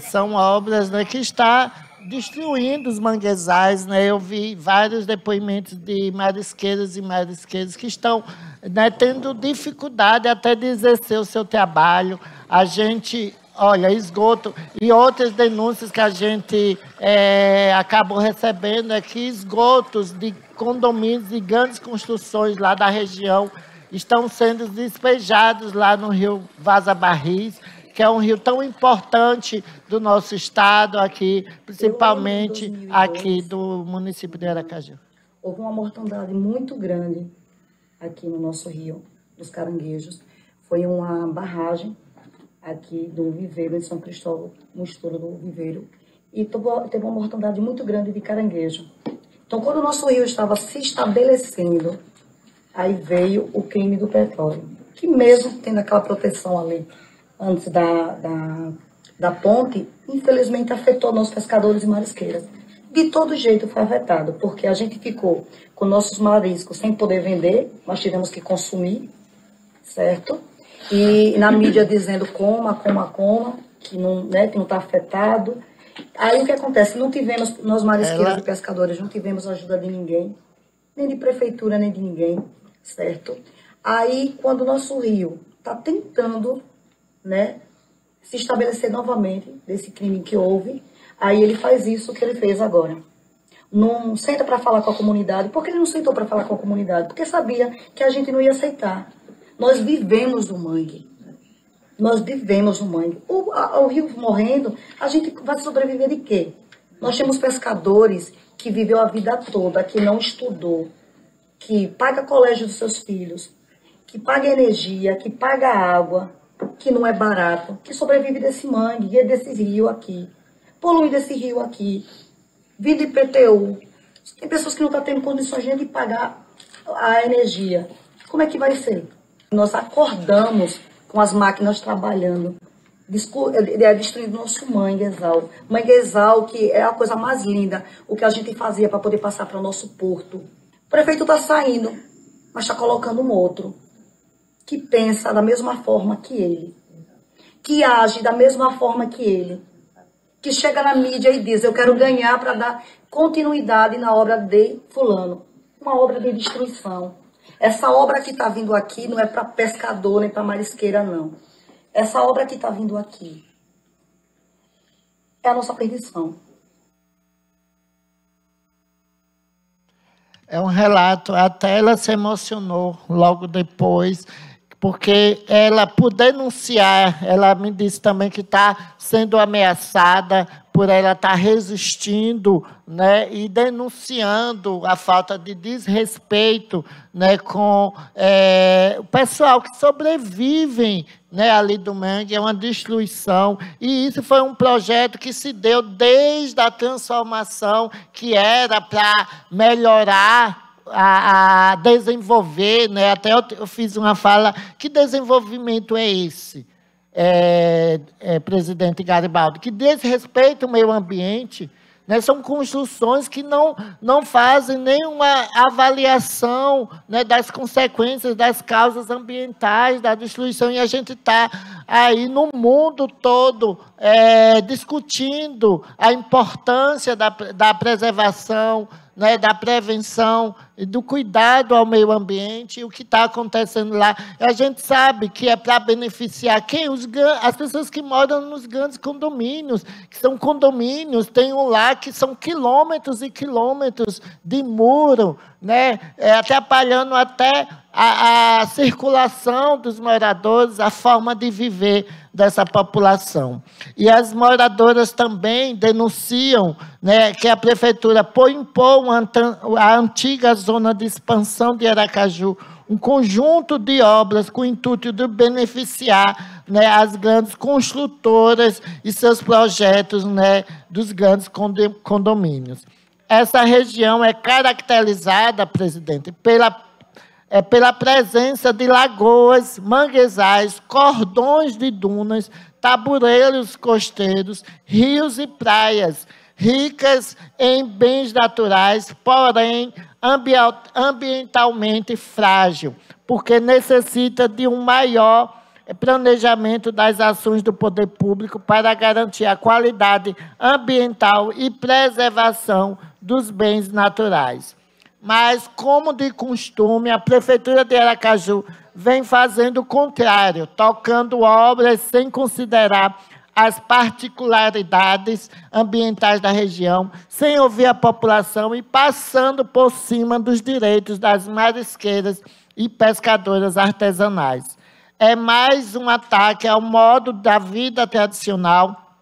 São obras né, que está destruindo os manguezais. Né? Eu vi vários depoimentos de marisqueiros e marisqueiros que estão né, tendo dificuldade até de exercer o seu trabalho. A gente, olha, esgoto e outras denúncias que a gente é, acabou recebendo é que esgotos de condomínios e grandes construções lá da região estão sendo despejados lá no rio Vaza Barris que é um rio tão importante do nosso estado aqui, principalmente aqui do município de Aracaju. Houve uma mortandade muito grande aqui no nosso rio, dos caranguejos. Foi uma barragem aqui do viveiro em São Cristóvão, no estouro do viveiro, e teve uma mortandade muito grande de caranguejo. Então, quando o nosso rio estava se estabelecendo, aí veio o crime do petróleo, que mesmo tendo aquela proteção ali antes da, da, da ponte, infelizmente afetou nossos pescadores e marisqueiras. De todo jeito foi afetado, porque a gente ficou com nossos mariscos sem poder vender, nós tivemos que consumir, certo? E na mídia *coughs* dizendo coma, coma, coma, que não né, está afetado. Aí o que acontece? Não tivemos, nós marisqueiros Ela... e pescadores, não tivemos ajuda de ninguém, nem de prefeitura, nem de ninguém, certo? Aí, quando o nosso rio está tentando né, se estabelecer novamente desse crime que houve. Aí ele faz isso que ele fez agora. Não senta para falar com a comunidade. Por que ele não sentou para falar com a comunidade? Porque sabia que a gente não ia aceitar. Nós vivemos o mangue. Nós vivemos o mangue. O, a, o rio morrendo, a gente vai sobreviver de quê? Nós temos pescadores que viveu a vida toda, que não estudou, que paga colégio dos seus filhos, que paga energia, que paga água, que não é barato, que sobrevive desse mangue, é desse rio aqui, polui desse rio aqui, vida IPTU. Tem pessoas que não estão tá tendo condições de pagar a energia. Como é que vai ser? Nós acordamos com as máquinas trabalhando, é, é destruindo nosso manguezal. Manguezal que é a coisa mais linda, o que a gente fazia para poder passar para o nosso porto. O prefeito está saindo, mas está colocando um outro que pensa da mesma forma que ele, que age da mesma forma que ele, que chega na mídia e diz: Eu quero ganhar para dar continuidade na obra de Fulano. Uma obra de destruição. Essa obra que está vindo aqui não é para pescador nem para marisqueira, não. Essa obra que está vindo aqui é a nossa perdição. É um relato, até ela se emocionou logo depois porque ela, por denunciar, ela me disse também que está sendo ameaçada por ela estar tá resistindo né, e denunciando a falta de desrespeito né, com é, o pessoal que sobrevivem né, ali do Mangue, é uma destruição. E isso foi um projeto que se deu desde a transformação que era para melhorar a, a desenvolver, né? até eu, eu, fiz uma fala, que desenvolvimento é esse, é, é, presidente Garibaldi? Que desrespeita o meio ambiente, né? são construções que não, não fazem nenhuma avaliação né, das consequências, das causas ambientais, da destruição, e a gente está aí no mundo todo é, discutindo a importância da, da preservação, né, da prevenção e do cuidado ao meio ambiente e o que está acontecendo lá. A gente sabe que é para beneficiar quem? Os, as pessoas que moram nos grandes condomínios, que são condomínios, tem um lá que são quilômetros e quilômetros de muro, né, é, atrapalhando até a, a circulação dos moradores, a forma de viver dessa população. E as moradoras também denunciam né, que a prefeitura impôs a antiga zona de expansão de Aracaju um conjunto de obras com o intuito de beneficiar né, as grandes construtoras e seus projetos né, dos grandes condomínios. Essa região é caracterizada, presidente, pela é pela presença de lagoas, manguezais, cordões de dunas, tabuleiros costeiros, rios e praias, ricas em bens naturais, porém ambientalmente frágil, porque necessita de um maior planejamento das ações do poder público para garantir a qualidade ambiental e preservação dos bens naturais. Mas, como de costume, a Prefeitura de Aracaju vem fazendo o contrário, tocando obras sem considerar as particularidades ambientais da região, sem ouvir a população e passando por cima dos direitos das marisqueiras e pescadoras artesanais. É mais um ataque ao modo da vida tradicional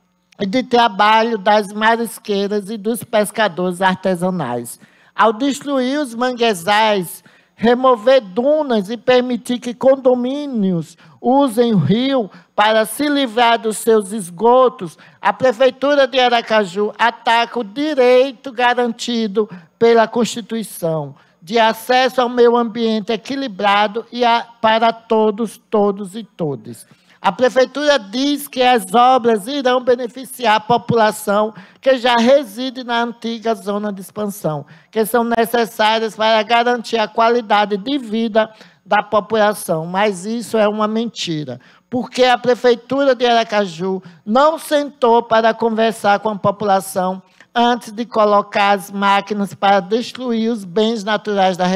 e de trabalho das marisqueiras e dos pescadores artesanais ao destruir os manguezais, remover dunas e permitir que condomínios usem o rio para se livrar dos seus esgotos, a Prefeitura de Aracaju ataca o direito garantido pela Constituição de acesso ao meio ambiente equilibrado e a, para todos, todos e todas. A prefeitura diz que as obras irão beneficiar a população que já reside na antiga zona de expansão, que são necessárias para garantir a qualidade de vida da população, mas isso é uma mentira, porque a prefeitura de Aracaju não sentou para conversar com a população antes de colocar as máquinas para destruir os bens naturais da,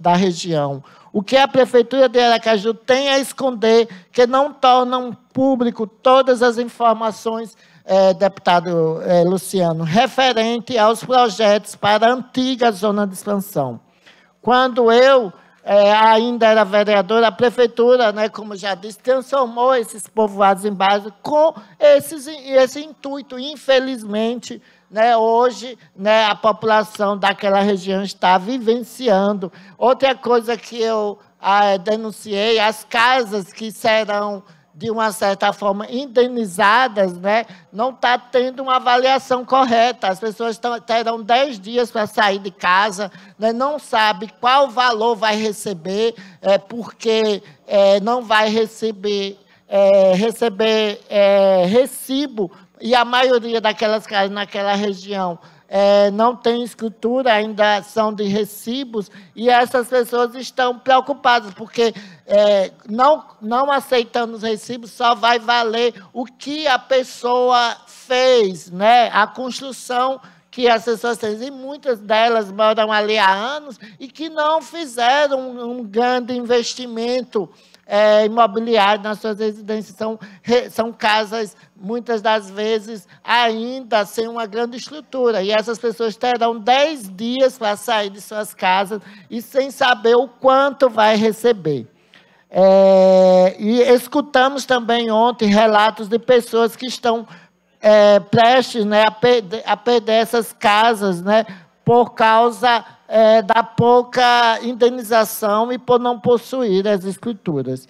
da região. O que a Prefeitura de Aracaju tem a esconder, que não tornam público todas as informações, eh, deputado eh, Luciano, referente aos projetos para a antiga zona de expansão. Quando eu eh, ainda era vereadora, a Prefeitura, né, como já disse, transformou esses povoados em base com esses, esse intuito, infelizmente, né, hoje né, a população daquela região está vivenciando. Outra coisa que eu ah, é, denunciei, as casas que serão de uma certa forma, indenizadas, né, não está tendo uma avaliação correta. As pessoas tão, terão 10 dias para sair de casa, né, não sabe qual valor vai receber, é, porque é, não vai receber, é, receber é, recibo e a maioria daquelas casas naquela região é, não tem escritura, ainda são de recibos, e essas pessoas estão preocupadas, porque é, não, não aceitando os recibos só vai valer o que a pessoa fez, né? a construção que as pessoas têm, e muitas delas moram ali há anos, e que não fizeram um, um grande investimento é, imobiliário nas suas residências. São, são casas, muitas das vezes, ainda sem uma grande estrutura. E essas pessoas terão 10 dias para sair de suas casas e sem saber o quanto vai receber. É, e escutamos também ontem relatos de pessoas que estão é, prestes né, a, perder, a perder essas casas né, por causa é, da pouca indenização e por não possuir as escrituras.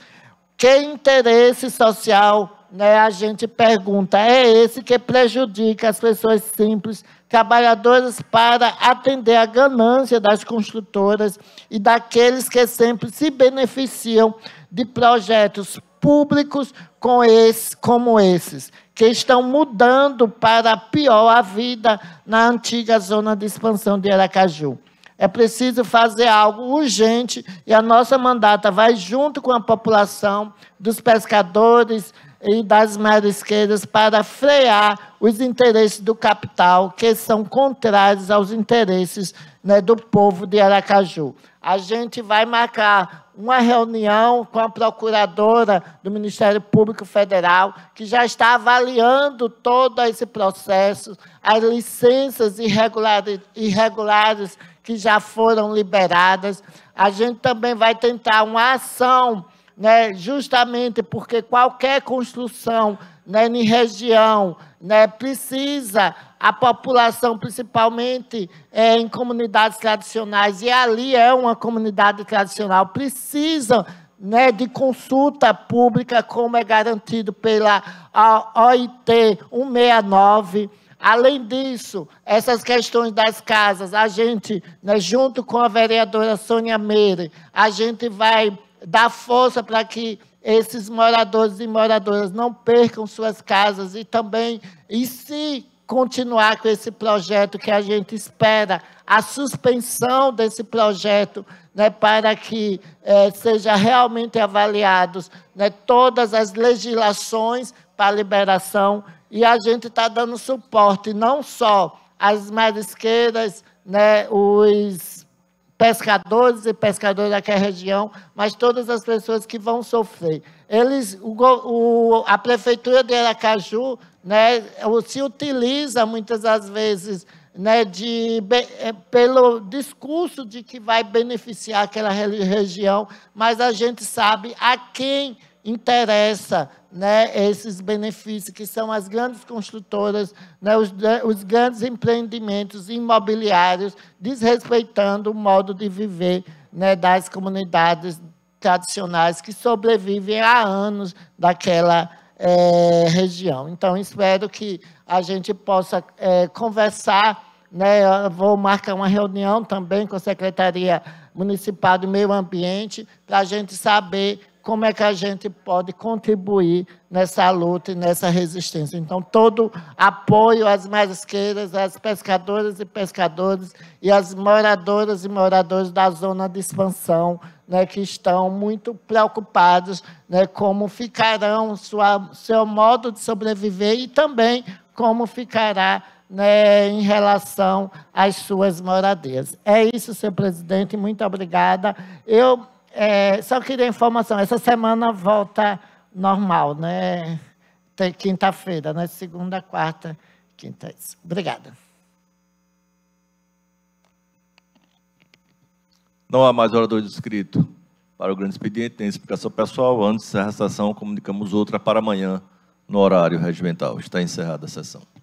Que interesse social né, a gente pergunta é esse que prejudica as pessoas simples, trabalhadoras, para atender à ganância das construtoras e daqueles que sempre se beneficiam de projetos públicos com esse, como esses, que estão mudando para pior a vida na antiga zona de expansão de Aracaju. É preciso fazer algo urgente e a nossa mandata vai junto com a população dos pescadores e das marisqueiras para frear os interesses do capital, que são contrários aos interesses né, do povo de Aracaju. A gente vai marcar uma reunião com a procuradora do Ministério Público Federal, que já está avaliando todo esse processo, as licenças irregulares, irregulares que já foram liberadas. A gente também vai tentar uma ação, né, justamente porque qualquer construção né, em região né, precisa, a população, principalmente é, em comunidades tradicionais, e ali é uma comunidade tradicional, precisa né, de consulta pública, como é garantido pela OIT 169. Além disso, essas questões das casas, a gente, né, junto com a vereadora Sônia Meire, a gente vai dar força para que esses moradores e moradoras não percam suas casas e também, e se continuar com esse projeto que a gente espera, a suspensão desse projeto, né, para que eh, seja realmente avaliados né, todas as legislações para liberação e a gente está dando suporte não só às marisqueiras, né, os pescadores e pescadoras daquela região, mas todas as pessoas que vão sofrer. Eles, o, o, a prefeitura de Aracaju, né, se utiliza muitas das vezes né, de, eh, pelo discurso de que vai beneficiar aquela região, mas a gente sabe a quem interessa né, esses benefícios, que são as grandes construtoras, né, os, né, os grandes empreendimentos imobiliários, desrespeitando o modo de viver né, das comunidades tradicionais que sobrevivem há anos daquela é, região. Então, espero que a gente possa é, conversar. Né, vou marcar uma reunião também com a Secretaria Municipal do Meio Ambiente para a gente saber como é que a gente pode contribuir nessa luta e nessa resistência. Então, todo apoio às marisqueiras, às pescadoras e pescadores e às moradoras e moradores da zona de expansão, né, que estão muito preocupados né, como ficarão sua, seu modo de sobreviver e também como ficará né, em relação às suas moradias. É isso, senhor presidente. Muito obrigada. Eu é, só queria informação, essa semana volta normal, né? Tem quinta-feira, né? Segunda, quarta, quinta. Obrigada. Não há mais orador inscrito para o grande expediente, nem explicação pessoal. Antes da a sessão, comunicamos outra para amanhã, no horário regimental. Está encerrada a sessão.